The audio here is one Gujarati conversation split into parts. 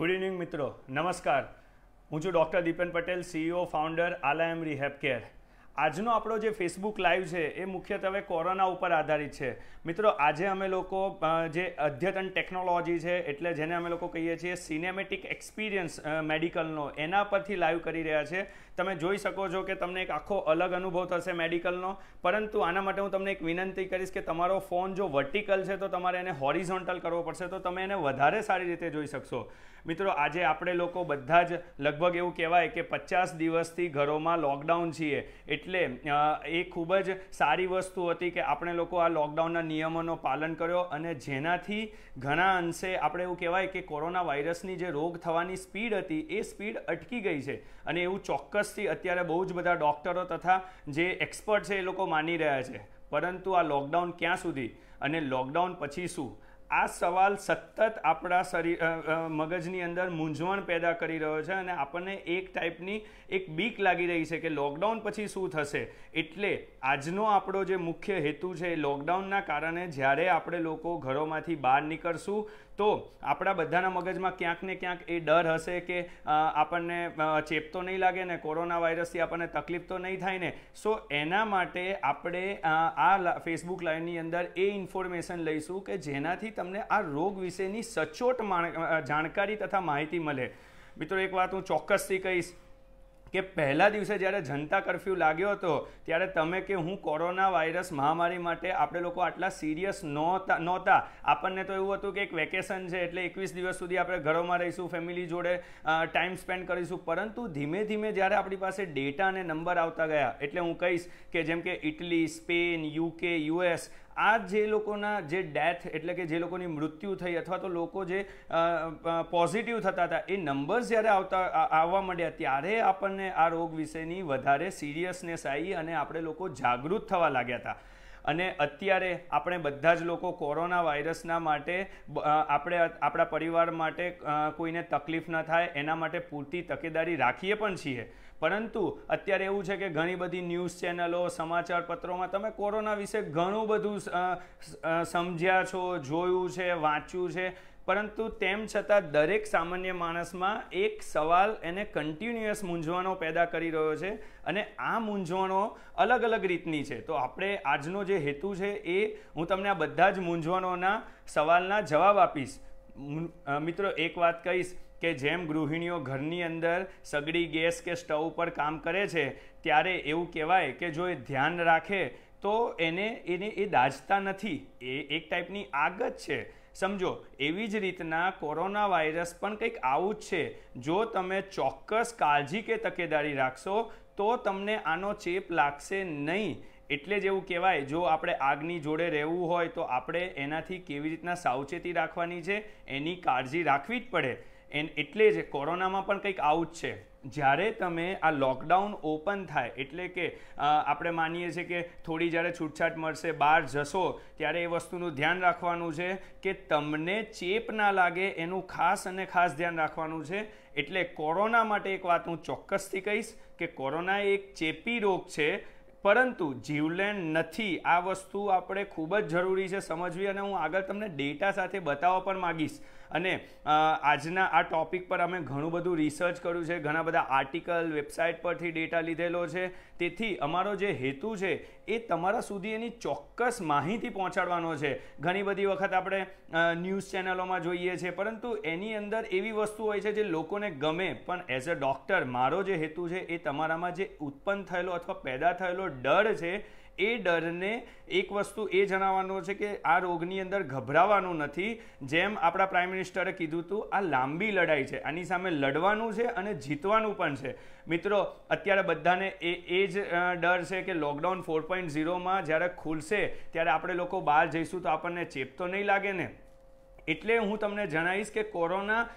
ગુડ ઇવનિંગ મિત્રો નમસ્કાર હું છું doctor Dipen Patel CEO founder આલા એમ રિહેબ કેર આજનો આપણો જે ફેસબુક લાઈવ છે એ મુખ્યત્વે કોરોના ઉપર આધારિત છે મિત્રો આજે અમે લોકો જે અદ્યતન ટેકનોલોજી છે એટલે જેને અમે લોકો કહીએ છીએ સિનેમેટિક એક્સપિરિયન્સ મેડિકલનો એના પરથી લાઈવ કરી રહ્યા છે તમે જોઈ શકો છો કે તમને એક આખો અલગ અનુભવ થશે મેડિકલનો પરંતુ આના માટે હું તમને એક વિનંતી કરીશ કે તમારો ફોન જો વર્ટિકલ છે તો તમારે એને હોરિઝોન્ટલ કરવો પડશે તો તમે એને વધારે સારી રીતે જોઈ શકશો મિત્રો આજે આપણે લોકો બધા જ લગભગ એવું કહેવાય કે પચાસ દિવસથી ઘરોમાં લોકડાઉન છીએ એટલે એટલે એ ખૂબ જ સારી વસ્તુ હતી કે આપણે લોકો આ લોકડાઉનના નિયમોનો પાલન કર્યો અને જેનાથી ઘણા અંશે આપણે એવું કહેવાય કે કોરોના વાયરસની જે રોગ થવાની સ્પીડ હતી એ સ્પીડ અટકી ગઈ છે અને એવું ચોક્કસથી અત્યારે બહુ જ બધા ડૉક્ટરો તથા જે એક્સપર્ટ છે એ લોકો માની રહ્યા છે પરંતુ આ લોકડાઉન ક્યાં સુધી અને લોકડાઉન પછી શું આ સવાલ સતત આપણા શરીર મગજની અંદર મૂંઝવણ પેદા કરી રહ્યો છે અને આપણને એક ટાઈપની એક બીક લાગી રહી છે કે લોકડાઉન પછી શું થશે એટલે આજનો આપણો જે મુખ્ય હેતુ છે એ લોકડાઉનના કારણે જ્યારે આપણે લોકો ઘરોમાંથી બહાર નીકળશું તો આપણા બધાના મગજમાં ક્યાંક ને ક્યાંક એ ડર હશે કે આપણને ચેપ તો નહીં લાગે ને કોરોના વાયરસથી આપણને તકલીફ તો નહીં થાય ને સો એના માટે આપણે આ ફેસબુક લાઈવની અંદર એ ઇન્ફોર્મેશન લઈશું કે જેનાથી તમને આ રોગ વિશેની સચોટ જાણકારી તથા માહિતી મળે મિત્રો એક વાત હું ચોક્કસથી કહીશ કે પહેલા દિવસે જ્યારે જનતા કરફ્યુ લાગ્યો હતો ત્યારે તમે કે હું કોરોના વાયરસ મહામારી માટે આપણે લોકો આટલા સિરિયસ નહોતા નહોતા આપણને તો એવું હતું કે એક વેકેશન છે એટલે એકવીસ દિવસ સુધી આપણે ઘરોમાં રહીશું ફેમિલી જોડે ટાઈમ સ્પેન્ડ કરીશું પરંતુ ધીમે ધીમે જ્યારે આપણી પાસે ડેટા અને નંબર આવતા ગયા એટલે હું કહીશ કે જેમ કે ઇટલી સ્પેન યુકે યુએસ આ જે લોકોના જે ડેથ એટલે કે જે લોકોની મૃત્યુ થઈ અથવા તો લોકો જે પોઝિટિવ થતા હતા એ નંબર્સ જ્યારે આવતા આવવા માંડ્યા ત્યારે આપણને આ રોગ વિશેની વધારે સિરિયસનેસ આવી અને આપણે લોકો જાગૃત થવા લાગ્યા હતા અને અત્યારે આપણે બધા જ લોકો કોરોના વાયરસના માટે આપણે આપણા પરિવાર માટે કોઈને તકલીફ ન થાય એના માટે પૂરતી તકેદારી રાખીએ પણ છીએ પરંતુ અત્યારે એવું છે કે ઘણી બધી ન્યૂઝ ચેનલો સમાચાર પત્રોમાં તમે કોરોના વિશે ઘણું બધું સમજ્યા છો જોયું છે વાંચ્યું છે પરંતુ તેમ છતાં દરેક સામાન્ય માણસમાં એક સવાલ એને કન્ટિન્યુઅસ મૂંઝવણો પેદા કરી રહ્યો છે અને આ મૂંઝવણો અલગ અલગ રીતની છે તો આપણે આજનો જે હેતુ છે એ હું તમને આ બધા જ મૂંઝવણોના સવાલના જવાબ આપીશ મિત્રો એક વાત કહીશ કે જેમ ગૃહિણીઓ ઘરની અંદર સગડી ગેસ કે સ્ટવ પર કામ કરે છે ત્યારે એવું કહેવાય કે જો એ ધ્યાન રાખે તો એને એને એ દાજતા નથી એ એક ટાઈપની આગ જ છે સમજો એવી જ રીતના કોરોના વાયરસ પણ કંઈક આવું જ છે જો તમે ચોક્કસ કાળજી કે તકેદારી રાખશો તો તમને આનો ચેપ લાગશે નહીં એટલે જ એવું કહેવાય જો આપણે આગની જોડે રહેવું હોય તો આપણે એનાથી કેવી રીતના સાવચેતી રાખવાની છે એની કાળજી રાખવી જ પડે એન એટલે જ કોરોનામાં પણ કંઈક આવું જ છે જ્યારે તમે આ લોકડાઉન ઓપન થાય એટલે કે આપણે માનીએ છીએ કે થોડી જ્યારે છૂટછાટ મળશે બહાર જશો ત્યારે એ વસ્તુનું ધ્યાન રાખવાનું છે કે તમને ચેપ ના લાગે એનું ખાસ અને ખાસ ધ્યાન રાખવાનું છે એટલે કોરોના માટે એક વાત હું ચોક્કસથી કહીશ કે કોરોના એક ચેપી રોગ છે પરંતુ જીવલેણ નથી આ વસ્તુ આપણે ખૂબ જ જરૂરી છે સમજવી અને હું આગળ તમને ડેટા સાથે બતાવવા પણ માગીશ અને આજના આ ટોપિક પર અમે ઘણું બધું રિસર્ચ કર્યું છે ઘણા બધા આર્ટિકલ વેબસાઇટ પરથી ડેટા લીધેલો છે તેથી અમારો જે હેતુ છે એ તમારા સુધી એની ચોક્કસ માહિતી પહોંચાડવાનો છે ઘણી બધી વખત આપણે ન્યૂઝ ચેનલોમાં જોઈએ છે પરંતુ એની અંદર એવી વસ્તુ હોય છે જે લોકોને ગમે પણ એઝ અ ડૉક્ટર મારો જે હેતુ છે એ તમારામાં જે ઉત્પન્ન થયેલો અથવા પેદા થયેલો ડર છે એ ડરને એક વસ્તુ એ જણાવવાનો છે કે આ રોગની અંદર ગભરાવાનું નથી જેમ આપણા પ્રાઇમ મિનિસ્ટરે કીધું હતું આ લાંબી લડાઈ છે આની સામે લડવાનું છે અને જીતવાનું પણ છે મિત્રો અત્યારે બધાને એ એ જ ડર છે કે લોકડાઉન ફોર પોઈન્ટ ઝીરોમાં જ્યારે ખુલશે ત્યારે આપણે લોકો બહાર જઈશું તો આપણને ચેપ તો નહીં લાગે ને એટલે હું તમને જણાવીશ કે કોરોના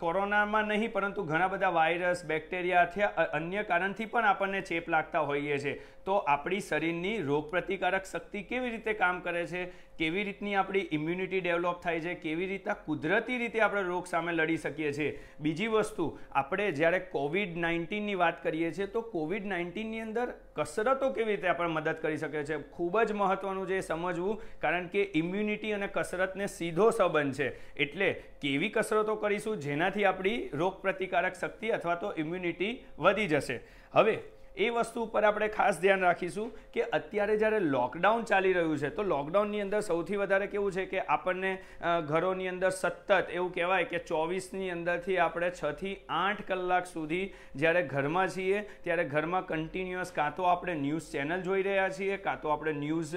કોરોનામાં નહીં પરંતુ ઘણા બધા વાયરસ બેક્ટેરિયા અથવા અન્ય કારણથી પણ આપણને ચેપ લાગતા હોઈએ છીએ તો આપણી શરીરની રોગપ્રતિકારક શક્તિ કેવી રીતે કામ કરે છે કેવી રીતની આપણી ઇમ્યુનિટી ડેવલપ થાય છે કેવી રીતના કુદરતી રીતે આપણે રોગ સામે લડી શકીએ છીએ બીજી વસ્તુ આપણે જ્યારે કોવિડ નાઇન્ટીનની વાત કરીએ છીએ તો કોવિડ નાઇન્ટીનની અંદર કસરતો કેવી રીતે આપણે મદદ કરી શકીએ છીએ ખૂબ જ મહત્ત્વનું છે એ સમજવું કારણ કે ઇમ્યુનિટી અને કસરતને સીધો સંબંધ છે એટલે કેવી કસરતો કરીશું જેનાથી આપણી રોગપ્રતિકારક શક્તિ અથવા તો ઇમ્યુનિટી વધી જશે હવે એ વસ્તુ ઉપર આપણે ખાસ ધ્યાન રાખીશું કે અત્યારે જ્યારે લોકડાઉન ચાલી રહ્યું છે તો લોકડાઉનની અંદર સૌથી વધારે કેવું છે કે આપણને ઘરોની અંદર સતત એવું કહેવાય કે ચોવીસની અંદરથી આપણે છથી આઠ કલાક સુધી જ્યારે ઘરમાં છીએ ત્યારે ઘરમાં કન્ટિન્યુઅસ કાં તો આપણે ન્યૂઝ ચેનલ જોઈ રહ્યા છીએ કાં તો આપણે ન્યૂઝ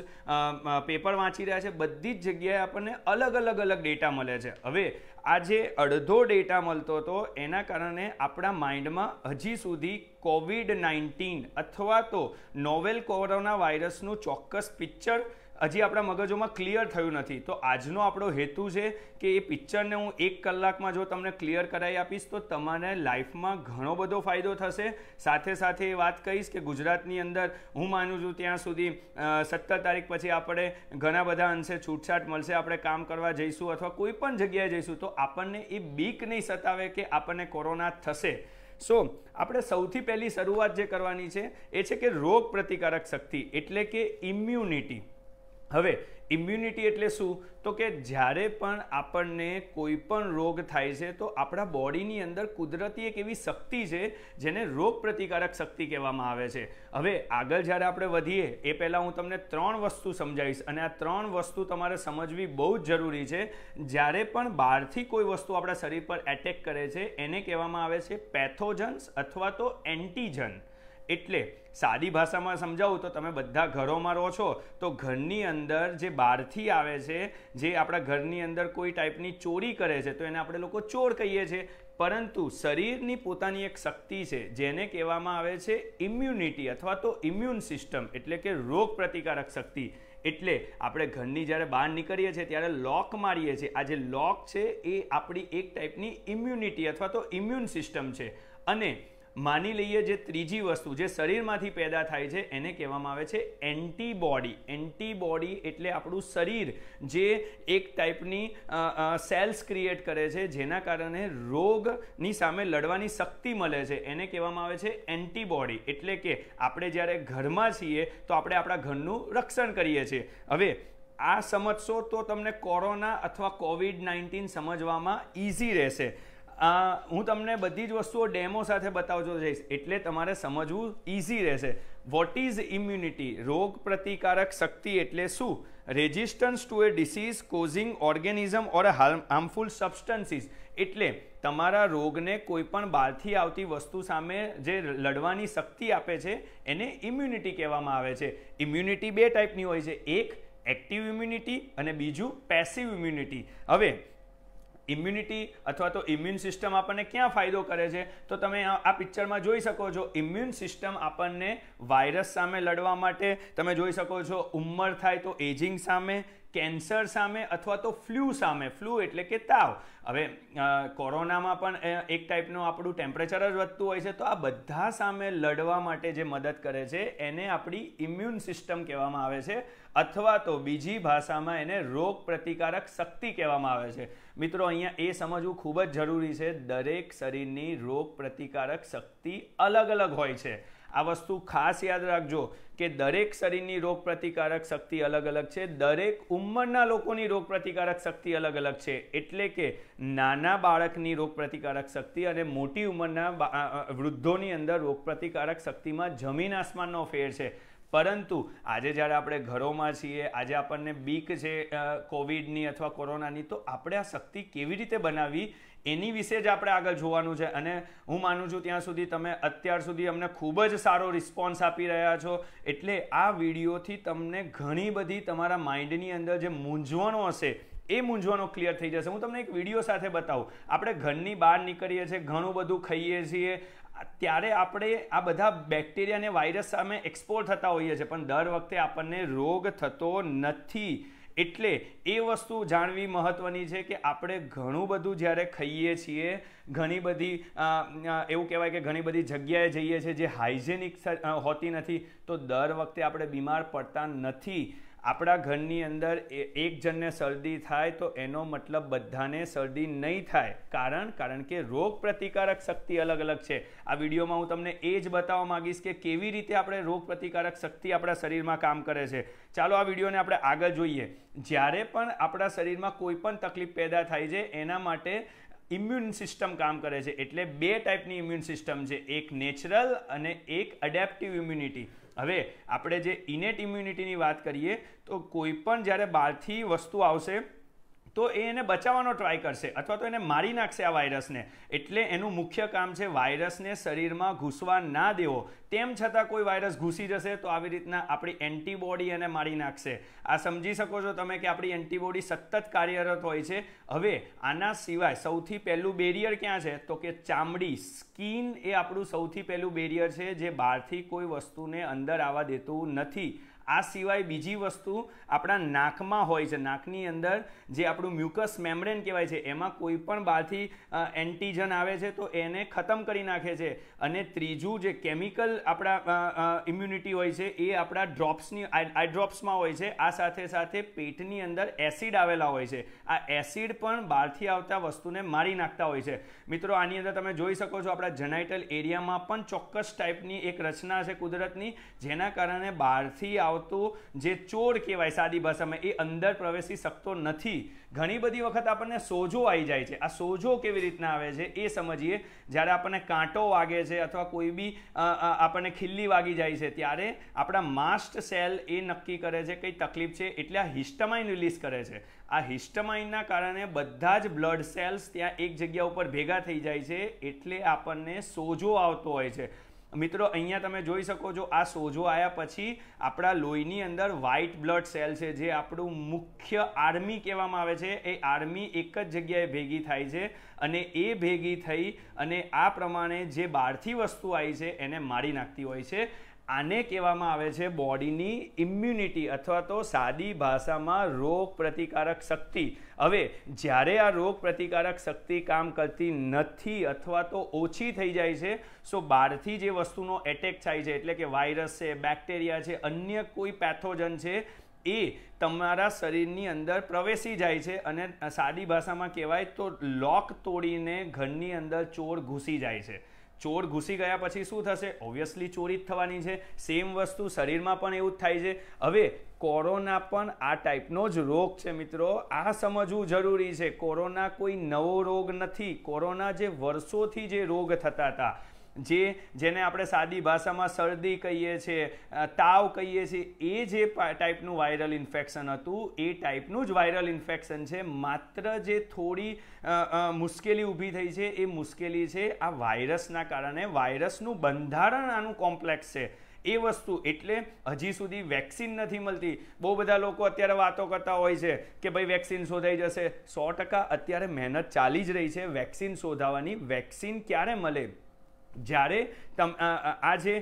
પેપર વાંચી રહ્યા છીએ બધી જ જગ્યાએ આપણને અલગ અલગ અલગ ડેટા મળે છે હવે આ જે અડધો ડેટા મળતો હતો એના કારણે આપણા માઇન્ડમાં હજી સુધી કોવિડ નાઇન્ટીન અથવા તો નોવેલ કોરોના વાયરસનું ચોક્કસ પિક્ચર હજી આપણા મગજોમાં ક્લિયર થયું નથી તો આજનો આપણો હેતુ છે કે એ પિક્ચરને હું એક કલાકમાં જો તમને ક્લિયર કરાવી આપીશ તો તમારે લાઈફમાં ઘણો બધો ફાયદો થશે સાથે સાથે એ વાત કહીશ કે ગુજરાતની અંદર હું માનું છું ત્યાં સુધી સત્તર તારીખ પછી આપણે ઘણા બધા અંશે છૂટછાટ મળશે આપણે કામ કરવા જઈશું અથવા કોઈ પણ જગ્યાએ જઈશું તો આપણને એ બીક નહીં સતાવે કે આપણને કોરોના થશે સો આપણે સૌથી પહેલી શરૂઆત જે કરવાની છે એ છે કે રોગ પ્રતિકારક શક્તિ એટલે કે ઇમ્યુનિટી હવે ઇમ્યુનિટી એટલે શું તો કે જ્યારે પણ આપણને કોઈ પણ રોગ થાય છે તો આપણા બોડીની અંદર કુદરતી એક એવી શક્તિ છે જેને રોગ પ્રતિકારક શક્તિ કહેવામાં આવે છે હવે આગળ જ્યારે આપણે વધીએ એ પહેલાં હું તમને ત્રણ વસ્તુ સમજાવીશ અને આ ત્રણ વસ્તુ તમારે સમજવી બહુ જ જરૂરી છે જ્યારે પણ બહારથી કોઈ વસ્તુ આપણા શરીર પર એટેક કરે છે એને કહેવામાં આવે છે પેથોજન્સ અથવા તો એન્ટીજન્સ એટલે સાદી ભાષામાં સમજાવું તો તમે બધા ઘરોમાં રહો છો તો ઘરની અંદર જે બહારથી આવે છે જે આપણા ઘરની અંદર કોઈ ટાઈપની ચોરી કરે છે તો એને આપણે લોકો ચોર કહીએ છીએ પરંતુ શરીરની પોતાની એક શક્તિ છે જેને કહેવામાં આવે છે ઇમ્યુનિટી અથવા તો ઇમ્યુન સિસ્ટમ એટલે કે રોગ પ્રતિકારક શક્તિ એટલે આપણે ઘરની જ્યારે બહાર નીકળીએ છીએ ત્યારે લોક મારીએ છીએ આ જે લોક છે એ આપણી એક ટાઈપની ઇમ્યુનિટી અથવા તો ઇમ્યુન સિસ્ટમ છે અને માની લઈએ જે ત્રીજી વસ્તુ જે શરીરમાંથી પેદા થાય છે એને કહેવામાં આવે છે એન્ટીબોડી એન્ટીબોડી એટલે આપણું શરીર જે એક ટાઈપની સેલ્સ ક્રિએટ કરે છે જેના કારણે રોગની સામે લડવાની શક્તિ મળે છે એને કહેવામાં આવે છે એન્ટીબોડી એટલે કે આપણે જ્યારે ઘરમાં છીએ તો આપણે આપણા ઘરનું રક્ષણ કરીએ છીએ હવે આ સમજશો તો તમને કોરોના અથવા કોવિડ નાઇન્ટીન સમજવામાં ઇઝી રહેશે આ હું તમને બધી જ વસ્તુઓ ડેમો સાથે બતાવજો જઈશ એટલે તમારે સમજવું ઇઝી રહેશે વોટ ઇઝ ઇમ્યુનિટી રોગ પ્રતિકારક શક્તિ એટલે શું resistance to a disease causing organism or harm harmful substances એટલે તમારા રોગને કોઈ પણ બહારથી આવતી વસ્તુ સામે જે લડવાની શક્તિ આપે છે એને ઇમ્યુનિટી કહેવામાં આવે છે ઇમ્યુનિટી બે ટાઈપની હોય છે એક એક્ટિવ ઇમ્યુનિટી અને બીજું પેસિવ ઇમ્યુનિટી હવે ઇમ્યુનિટી અથવા તો ઇમ્યુન સિસ્ટમ આપણને ક્યાં ફાયદો કરે છે તો તમે આ પિક્ચરમાં જોઈ શકો છો ઇમ્યુન સિસ્ટમ આપણને વાયરસ સામે લડવા માટે તમે જોઈ શકો છો ઉંમર થાય તો એજિંગ સામે કેન્સર સામે અથવા તો ફ્લૂ સામે ફ્લૂ એટલે કે તાવ હવે કોરોનામાં પણ એક ટાઈપનું આપણું ટેમ્પરેચર જ વધતું હોય છે તો આ બધા સામે લડવા માટે જે મદદ કરે છે એને આપણી ઇમ્યુન સિસ્ટમ કહેવામાં આવે છે અથવા તો બીજી ભાષામાં એને રોગ પ્રતિકારક શક્તિ કહેવામાં આવે છે મિત્રો અહીંયા એ સમજવું ખૂબ જ જરૂરી છે દરેક શરીરની રોગ પ્રતિકારક શક્તિ અલગ અલગ હોય છે આ વસ્તુ ખાસ યાદ રાખજો કે દરેક શરીરની રોગ પ્રતિકારક શક્તિ અલગ અલગ છે દરેક ઉંમરના લોકોની રોગ પ્રતિકારક શક્તિ અલગ અલગ છે એટલે કે નાના બાળકની રોગ પ્રતિકારક શક્તિ અને મોટી ઉંમરના વૃદ્ધોની અંદર રોગ પ્રતિકારક શક્તિમાં જમીન આસમાનનો ફેર છે પરંતુ આજે જ્યારે આપણે ઘરોમાં છીએ આજે આપણને બીક છે કોવિડની અથવા કોરોનાની તો આપણે આ શક્તિ કેવી રીતે બનાવી એની વિશે જ આપણે આગળ જોવાનું છે અને હું માનું છું ત્યાં સુધી તમે અત્યાર સુધી અમને ખૂબ જ સારો રિસ્પોન્સ આપી રહ્યા છો એટલે આ વિડીયોથી તમને ઘણી બધી તમારા માઇન્ડની અંદર જે મૂંઝવણો હશે એ મૂંઝવણો ક્લિયર થઈ જશે હું તમને એક વિડીયો સાથે બતાવું આપણે ઘરની બહાર નીકળીએ છીએ ઘણું બધું ખાઈએ છીએ ત્યારે આપણે આ બધા બેક્ટેરિયા અને વાયરસ સામે એક્સપોર થતા હોઈએ છીએ પણ દર વખતે આપણને રોગ થતો નથી એટલે એ વસ્તુ જાણવી મહત્ત્વની છે કે આપણે ઘણું બધું જ્યારે ખાઈએ છીએ ઘણી બધી એવું કહેવાય કે ઘણી બધી જગ્યાએ જઈએ છીએ જે હાઇજેનિક હોતી નથી તો દર વખતે આપણે બીમાર પડતા નથી આપણા ઘરની અંદર એક જણને શરદી થાય તો એનો મતલબ બધાને શરદી નહીં થાય કારણ કારણ કે રોગ પ્રતિકારક શક્તિ અલગ અલગ છે આ વિડીયોમાં હું તમને એ જ બતાવવા માગીશ કે કેવી રીતે આપણે રોગ પ્રતિકારક શક્તિ આપણા શરીરમાં કામ કરે છે ચાલો આ વિડીયોને આપણે આગળ જોઈએ જ્યારે પણ આપણા શરીરમાં કોઈ પણ તકલીફ પેદા થાય છે એના માટે ઇમ્યુન સિસ્ટમ કામ કરે છે એટલે બે ટાઈપની ઇમ્યુન સિસ્ટમ છે એક નેચરલ અને એક અડેપ્ટિવ ઇમ્યુનિટી હવે આપણે જે ઇનેટ ઇમ્યુનિટીની વાત કરીએ તો કોઈ પણ જ્યારે બહારથી વસ્તુ આવશે તો એ એને બચાવવાનો ટ્રાય કરશે અથવા તો એને મારી નાખશે આ વાયરસને એટલે એનું મુખ્ય કામ છે વાયરસને શરીરમાં ઘૂસવા ના દેવો તેમ છતાં કોઈ વાયરસ ઘૂસી જશે તો આવી રીતના આપણી એન્ટીબોડી એને મારી નાખશે આ સમજી શકો છો તમે કે આપણી એન્ટીબોડી સતત કાર્યરત હોય છે હવે આના સિવાય સૌથી પહેલું બેરિયર ક્યાં છે તો કે ચામડી સ્કીન એ આપણું સૌથી પહેલું બેરિયર છે જે બહારથી કોઈ વસ્તુને અંદર આવવા દેતું નથી આ સિવાય બીજી વસ્તુ આપણા નાકમાં હોય છે નાકની અંદર જે આપણું મ્યુકસ મેમ્બ્રેન કહેવાય છે એમાં કોઈ પણ બહારથી એન્ટીજન આવે છે તો એને ખતમ કરી નાખે છે અને ત્રીજું જે કેમિકલ આપણા ઇમ્યુનિટી હોય છે એ આપણા ડ્રોપ્સની આઈ ડ્રોપ્સમાં હોય છે આ સાથે સાથે પેટની અંદર એસિડ આવેલા હોય છે આ એસિડ પણ બહારથી આવતા વસ્તુને મારી નાખતા હોય છે મિત્રો આની અંદર તમે જોઈ શકો છો આપણા જનાઇટલ એરિયામાં પણ ચોક્કસ ટાઈપની એક રચના છે કુદરતની જેના કારણે બહારથી આવ આવતો જે ચોર કહેવાય સાદી ભાષામાં એ અંદર પ્રવેશી શકતો નથી ઘણી બધી વખત આપણને સોજો આવી જાય છે આ સોજો કેવી રીતના આવે છે એ સમજીએ જ્યારે આપણને કાંટો વાગે છે અથવા કોઈ બી આપણને ખીલ્લી વાગી જાય છે ત્યારે આપણા માસ્ટ સેલ એ નક્કી કરે છે કઈ તકલીફ છે એટલે આ હિસ્ટમાઇન રિલીઝ કરે છે આ હિસ્ટમાઇનના કારણે બધા જ બ્લડ સેલ્સ ત્યાં એક જગ્યા ઉપર ભેગા થઈ જાય છે એટલે આપણને સોજો આવતો હોય છે મિત્રો અહીંયા તમે જોઈ શકો છો આ સોજો આવ્યા પછી આપણા લોહીની અંદર વ્હાઇટ બ્લડ સેલ છે જે આપણું મુખ્ય આર્મી કહેવામાં આવે છે એ આર્મી એક જ જગ્યાએ ભેગી થાય છે અને એ ભેગી થઈ અને આ પ્રમાણે જે બહારથી વસ્તુ આવી છે એને મારી નાખતી હોય છે આને કહેવામાં આવે છે બોડીની ઇમ્યુનિટી અથવા તો સાદી ભાષામાં રોગ પ્રતિકારક શક્તિ હવે જ્યારે આ રોગ પ્રતિકારક શક્તિ કામ કરતી નથી અથવા તો ઓછી થઈ જાય છે સો બહારથી જે વસ્તુનો એટેક થાય છે એટલે કે વાયરસ છે બેક્ટેરિયા છે અન્ય કોઈ પેથોજન છે એ તમારા શરીરની અંદર પ્રવેશી જાય છે અને સાદી ભાષામાં કહેવાય તો લોક તોડીને ઘરની અંદર ચોર ઘૂસી જાય છે ચોર ઘૂસી ગયા પછી શું થશે ઓબ્વિયસલી ચોરી જ થવાની છે સેમ વસ્તુ શરીરમાં પણ એવું જ થાય છે હવે કોરોના પણ આ ટાઈપનો જ રોગ છે મિત્રો આ સમજવું જરૂરી છે કોરોના કોઈ નવો રોગ નથી કોરોના જે વર્ષોથી જે રોગ થતા હતા જે જેને આપણે સાદી ભાષામાં શરદી કહીએ છીએ તાવ કહીએ છીએ એ જે ટાઈપનું વાયરલ ઇન્ફેક્શન હતું એ ટાઈપનું જ વાયરલ ઇન્ફેક્શન છે માત્ર જે થોડી મુશ્કેલી ઊભી થઈ છે એ મુશ્કેલી છે આ વાયરસના કારણે વાયરસનું બંધારણ આનું કોમ્પ્લેક્સ છે એ વસ્તુ એટલે હજી સુધી વેક્સિન નથી મળતી બહુ બધા લોકો અત્યારે વાતો કરતા હોય છે કે ભાઈ વેક્સિન શોધાઈ જશે સો ટકા અત્યારે મહેનત ચાલી જ રહી છે વેક્સિન શોધાવાની વેક્સિન ક્યારે મળે જ્યારે તમ આ જે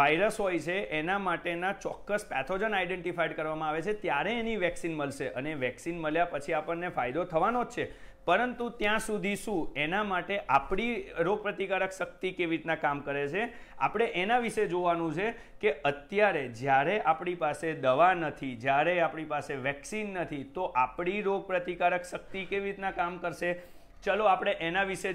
વાયરસ હોય છે એના માટેના ચોક્કસ પેથોજન આઈડેન્ટિફાઈડ કરવામાં આવે છે ત્યારે એની વેક્સિન મળશે અને વેક્સિન મળ્યા પછી આપણને ફાયદો થવાનો જ છે પરંતુ ત્યાં સુધી શું એના માટે આપણી રોગપ્રતિકારક શક્તિ કેવી રીતના કામ કરે છે આપણે એના વિશે જોવાનું છે કે અત્યારે જ્યારે આપણી પાસે દવા નથી જ્યારે આપણી પાસે વેક્સિન નથી તો આપણી રોગપ્રતિકારક શક્તિ કેવી રીતના કામ કરશે ચલો આપણે એના વિશે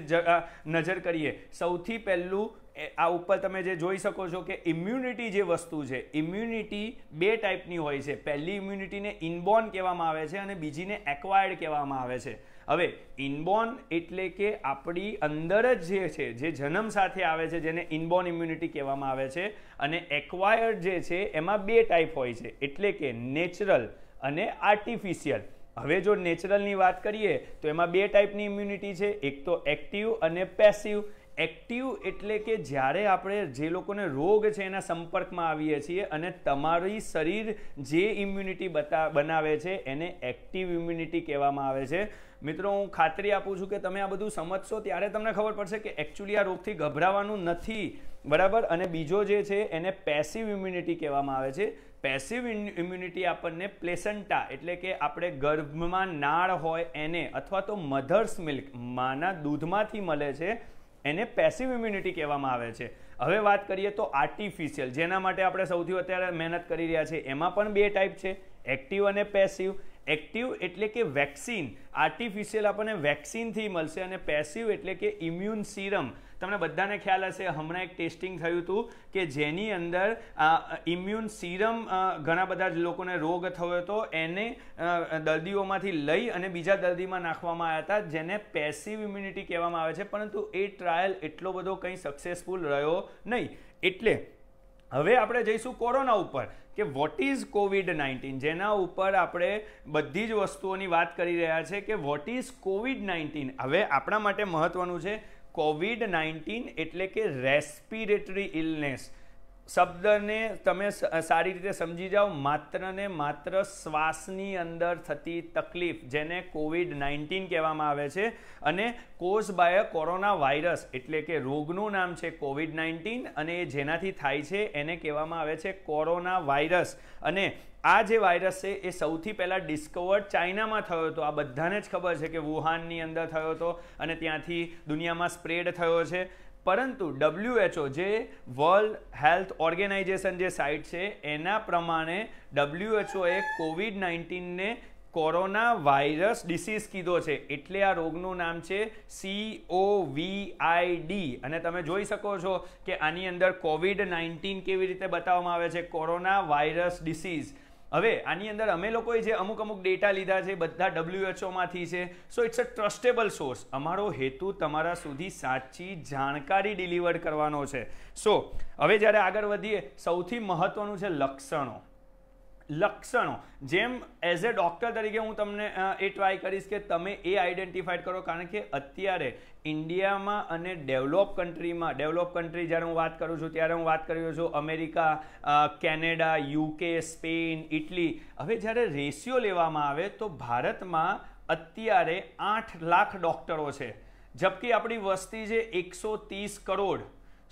નજર કરીએ સૌથી પહેલું આ ઉપર તમે જે જોઈ શકો છો કે ઇમ્યુનિટી જે વસ્તુ છે ઇમ્યુનિટી બે ટાઈપની હોય છે પહેલી ઇમ્યુનિટીને ઇનબોર્ન કહેવામાં આવે છે અને બીજીને એક્વાયર્ડ કહેવામાં આવે છે હવે ઇનબોર્ન એટલે કે આપણી અંદર જ જે છે જે જન્મ સાથે આવે છે જેને ઇનબોર્ન ઇમ્યુનિટી કહેવામાં આવે છે અને એક્વાયર્ડ જે છે એમાં બે ટાઈપ હોય છે એટલે કે નેચરલ અને આર્ટિફિશિયલ હવે જો નેચરલની વાત કરીએ તો એમાં બે ટાઈપની ઇમ્યુનિટી છે એક તો એક્ટિવ અને પેસિવ એક્ટિવ એટલે કે જ્યારે આપણે જે લોકોને રોગ છે એના સંપર્કમાં આવીએ છીએ અને તમારી શરીર જે ઇમ્યુનિટી બતા બનાવે છે એને એક્ટિવ ઇમ્યુનિટી કહેવામાં આવે છે મિત્રો હું ખાતરી આપું છું કે તમે આ બધું સમજશો ત્યારે તમને ખબર પડશે કે એકચ્યુઅલી આ રોગથી ગભરાવાનું નથી બરાબર અને બીજો જે છે એને પેસિવ ઇમ્યુનિટી કહેવામાં આવે છે પેસિવ ઇમ્યુનિટી આપણને પ્લેસન્ટા એટલે કે આપણે ગર્ભમાં નાળ હોય એને અથવા તો મધર્સ મિલ્ક માના દૂધમાંથી મળે છે એને પેસિવ ઇમ્યુનિટી કહેવામાં આવે છે હવે વાત કરીએ તો આર્ટિફિશિયલ જેના માટે આપણે સૌથી અત્યારે મહેનત કરી રહ્યા છે એમાં પણ બે ટાઈપ છે એક્ટિવ અને પેસિવ એક્ટિવ એટલે કે વેક્સિન આર્ટિફિશિયલ આપણને વેક્સિનથી મળશે અને પેસિવ એટલે કે ઇમ્યુન સિરમ તમને બધાને ખ્યાલ હશે હમણાં એક ટેસ્ટિંગ થયું હતું કે જેની અંદર ઇમ્યુન સિરમ ઘણા બધા જ લોકોને રોગ થયો હતો એને દર્દીઓમાંથી લઈ અને બીજા દર્દીમાં નાખવામાં આવ્યા હતા જેને પેસિવ ઇમ્યુનિટી કહેવામાં આવે છે પરંતુ એ ટ્રાયલ એટલો બધો કંઈ સક્સેસફુલ રહ્યો નહીં એટલે હવે આપણે જઈશું કોરોના ઉપર કે વોટ ઇઝ કોવિડ નાઇન્ટીન જેના ઉપર આપણે બધી જ વસ્તુઓની વાત કરી રહ્યા છે કે વોટ ઇઝ કોવિડ નાઇન્ટીન હવે આપણા માટે મહત્ત્વનું છે કોવિડ નાઇન્ટીન એટલે કે રેસ્પિરેટરી ઇલનેસ શબ્દને તમે સારી રીતે સમજી જાઓ માત્ર ને માત્ર શ્વાસની અંદર થતી તકલીફ જેને કોવિડ નાઇન્ટીન કહેવામાં આવે છે અને કોઝ બાય કોરોના વાયરસ એટલે કે રોગનું નામ છે કોવિડ નાઇન્ટીન અને એ જેનાથી થાય છે એને કહેવામાં આવે છે કોરોના વાયરસ અને આ જે વાયરસ છે એ સૌથી પહેલાં ડિસ્કવર્ડ ચાઇનામાં થયો હતો આ બધાને જ ખબર છે કે વુહાનની અંદર થયો હતો અને ત્યાંથી દુનિયામાં સ્પ્રેડ થયો છે પરંતુ ડબલ્યુએચઓ જે વર્લ્ડ હેલ્થ ઓર્ગેનાઇઝેશન જે સાઇટ છે એના પ્રમાણે ડબલ્યુએચઓએ કોવિડ નાઇન્ટીનને કોરોના વાયરસ ડિસીઝ કીધો છે એટલે આ રોગનું નામ છે સી ઓ સીઓ વીઆઈડી અને તમે જોઈ શકો છો કે આની અંદર કોવિડ નાઇન્ટીન કેવી રીતે બતાવવામાં આવે છે કોરોના વાયરસ ડિસીઝ હવે આની અંદર અમે લોકોએ જે અમુક અમુક ડેટા લીધા છે બધા ડબલ્યુએચઓમાંથી છે so it's a trustable source અમારો હેતુ તમારા સુધી સાચી જાણકારી ડિલિવર કરવાનો છે સો હવે જ્યારે આગળ વધીએ સૌથી મહત્ત્વનું છે લક્ષણો લક્ષણો જેમ એઝ અ ડૉક્ટર તરીકે હું તમને એ ટ્રાય કરીશ કે તમે એ આઈડેન્ટિફાઈડ કરો કારણ કે અત્યારે ઇન્ડિયામાં અને ડેવલપ કન્ટ્રીમાં ડેવલપ કન્ટ્રી જ્યારે હું વાત કરું છું ત્યારે હું વાત કરી રહ્યો છું America Canada UK Spain Italy હવે જ્યારે રેશિયો લેવામાં આવે તો ભારતમાં અત્યારે આઠ લાખ ડૉક્ટરો છે જબકી આપણી વસ્તી છે એકસો ત્રીસ કરોડ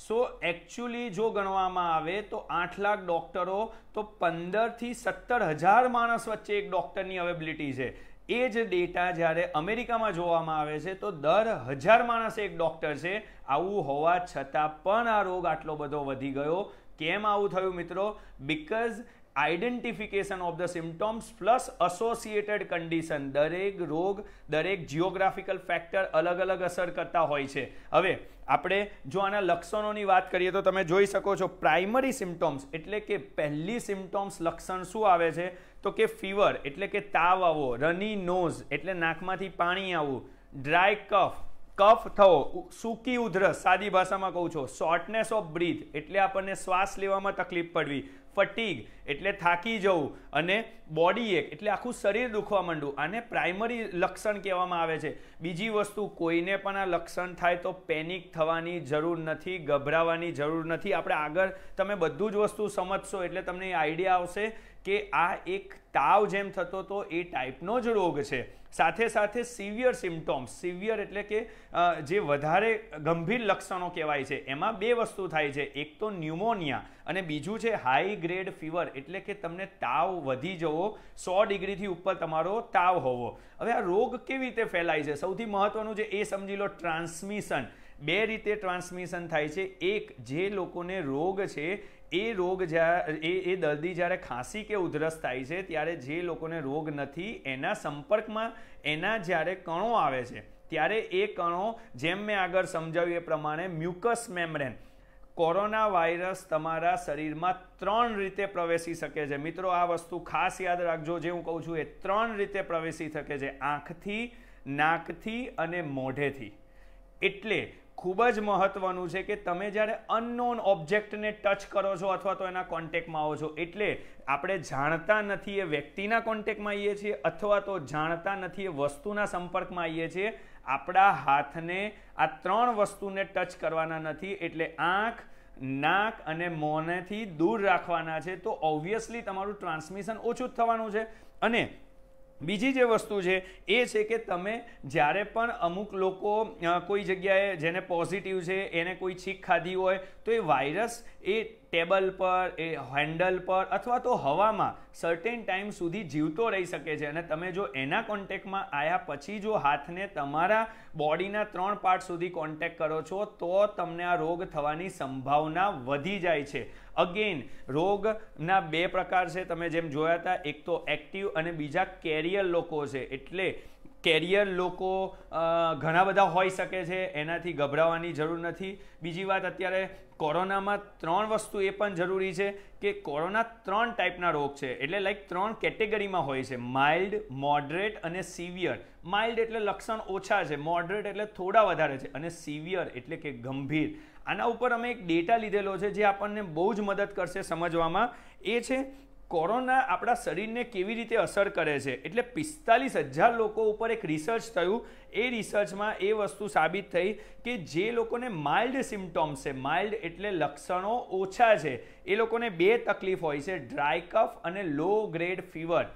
સો એકચ્યુઅલી જો ગણવામાં આવે તો આઠ લાખ ડૉક્ટરો તો પંદરથી સત્તર હજાર માણસ વચ્ચે એક ડૉક્ટરની અવેબિલિટી છે એ જ ડેટા જ્યારે અમેરિકામાં જોવામાં આવે છે તો દર હજાર માણસ એક ડૉક્ટર છે આવું હોવા છતાં પણ આ રોગ આટલો બધો વધી ગયો કેમ આવું થયું મિત્રો because identification of the symptoms plus associated condition દરેક રોગ દરેક જિયોગ્રાફિકલ ફેક્ટર અલગ અલગ અસર કરતા હોય છે હવે આપણે જો આના લક્ષણોની વાત કરીએ તો તમે જોઈ શકો છો પ્રાઇમરી સિમ્ટોમ્સ એટલે કે પહેલી સિમ્ટોમ્સ લક્ષણ શું આવે છે તો કે ફીવર એટલે કે તાવ આવો રની નોઝ એટલે નાકમાંથી પાણી આવવું ડ્રાય કફ કફ થવો સૂકી ઉધરસ સાદી ભાષામાં કહું છું શોર્ટનેસ ઓફ બ્રીથ એટલે આપણને શ્વાસ લેવામાં તકલીફ પડવી ફટીગ એટલે થાકી જવું અને બોડી એક એટલે આખું શરીર દુખવા માંડવું આને પ્રાઇમરી લક્ષણ કહેવામાં આવે છે બીજી વસ્તુ કોઈને પણ આ લક્ષણ થાય તો પેનિક થવાની જરૂર નથી ગભરાવાની જરૂર નથી આપણે આગળ તમે બધું જ વસ્તુ સમજશો એટલે તમને આઈડિયા આવશે કે આ એક તાવ જેમ થતો હતો એ ટાઈપનો જ રોગ છે સાથે સાથે સિવિયર સિમ્ટોમ્સ સિવિયર એટલે કે જે વધારે ગંભીર લક્ષણો કહેવાય છે એમાં બે વસ્તુ થાય છે એક તો ન્યુમોનિયા અને બીજું છે હાઈ ગ્રેડ ફીવર એટલે કે તમને તાવ વધી જવો સો ડિગ્રીથી ઉપર તમારો તાવ હોવો હવે આ રોગ કેવી રીતે ફેલાય છે સૌથી મહત્વનું છે એ સમજી લો ટ્રાન્સમિશન બે રીતે ટ્રાન્સમિશન થાય છે એક જે લોકોને રોગ છે એ રોગ જ્યારે એ એ દર્દી જ્યારે ખાંસી કે ઉધરસ થાય છે ત્યારે જે લોકોને રોગ નથી એના સંપર્કમાં એના જ્યારે કણો આવે છે ત્યારે એ કણો જેમ મેં આગળ સમજાવ્યું એ પ્રમાણે મ્યુકસ મેમ્બ્રેન કોરોના વાયરસ તમારા શરીરમાં ત્રણ રીતે પ્રવેશી શકે છે મિત્રો આ વસ્તુ ખાસ યાદ રાખજો જે હું કહું છું એ ત્રણ રીતે પ્રવેશી શકે છે આંખથી નાકથી અને મોઢેથી એટલે ખૂબ જ મહત્વનું છે કે તમે જ્યારે અનનોન ઓબ્જેક્ટને ટચ કરો છો અથવા તો એના કોન્ટેક્ટમાં આવો છો એટલે આપણે જાણતા નથી એ વ્યક્તિના કોન્ટેક્ટમાં આવીએ છીએ અથવા તો જાણતા નથી એ વસ્તુના સંપર્કમાં આવીએ છીએ આપણા હાથને આ ત્રણ વસ્તુને ટચ કરવાના નથી એટલે આંખ નાક અને મોંનેથી દૂર રાખવાના છે તો ઓબ્વિયસલી તમારું ટ્રાન્સમિશન ઓછું જ થવાનું છે અને બીજી જે વસ્તુ છે એ છે કે તમે જ્યારે પણ અમુક લોકો કોઈ જગ્યાએ જેને પોઝિટિવ છે એને કોઈ છીક ખાધી હોય તો એ વાયરસ એ ટેબલ પર એ હેન્ડલ પર અથવા તો હવામાં સર્ટેન ટાઈમ સુધી જીવતો રહી શકે છે અને તમે જો એના કોન્ટેક્ટમાં આવ્યા પછી જો હાથને તમારા બોડીના ત્રણ પાર્ટ સુધી કોન્ટેક્ટ કરો છો તો તમને આ રોગ થવાની સંભાવના વધી જાય છે અગેન રોગના બે પ્રકાર છે તમે જેમ જોયા હતા એક તો એક્ટિવ અને બીજા કેરિયર લોકો છે એટલે કેરિયર લોકો ઘણા બધા હોઈ શકે છે એનાથી ગભરાવાની જરૂર નથી બીજી વાત અત્યારે કોરોનામાં ત્રણ વસ્તુ એ પણ જરૂરી છે કે કોરોના ત્રણ ટાઈપના રોગ છે એટલે લાઈક ત્રણ કેટેગરીમાં હોય છે માઇલ્ડ મોડરેટ અને સિવિયર માઇલ્ડ એટલે લક્ષણ ઓછા છે મોડરેટ એટલે થોડા વધારે છે અને સિવિયર એટલે કે ગંભીર આના ઉપર અમે એક ડેટા લીધેલો છે જે આપણને બહુ જ મદદ કરશે સમજવામાં એ છે કોરોના આપણા શરીરને કેવી રીતે અસર કરે છે એટલે પિસ્તાલીસ હજાર લોકો ઉપર એક રિસર્ચ થયું એ રિસર્ચમાં એ વસ્તુ સાબિત થઈ કે જે લોકોને માઇલ્ડ સિમ્ટોમ્સ છે માઇલ્ડ એટલે લક્ષણો ઓછા છે એ લોકોને બે તકલીફ હોય છે ડ્રાય કફ અને લો ગ્રેડ ફીવર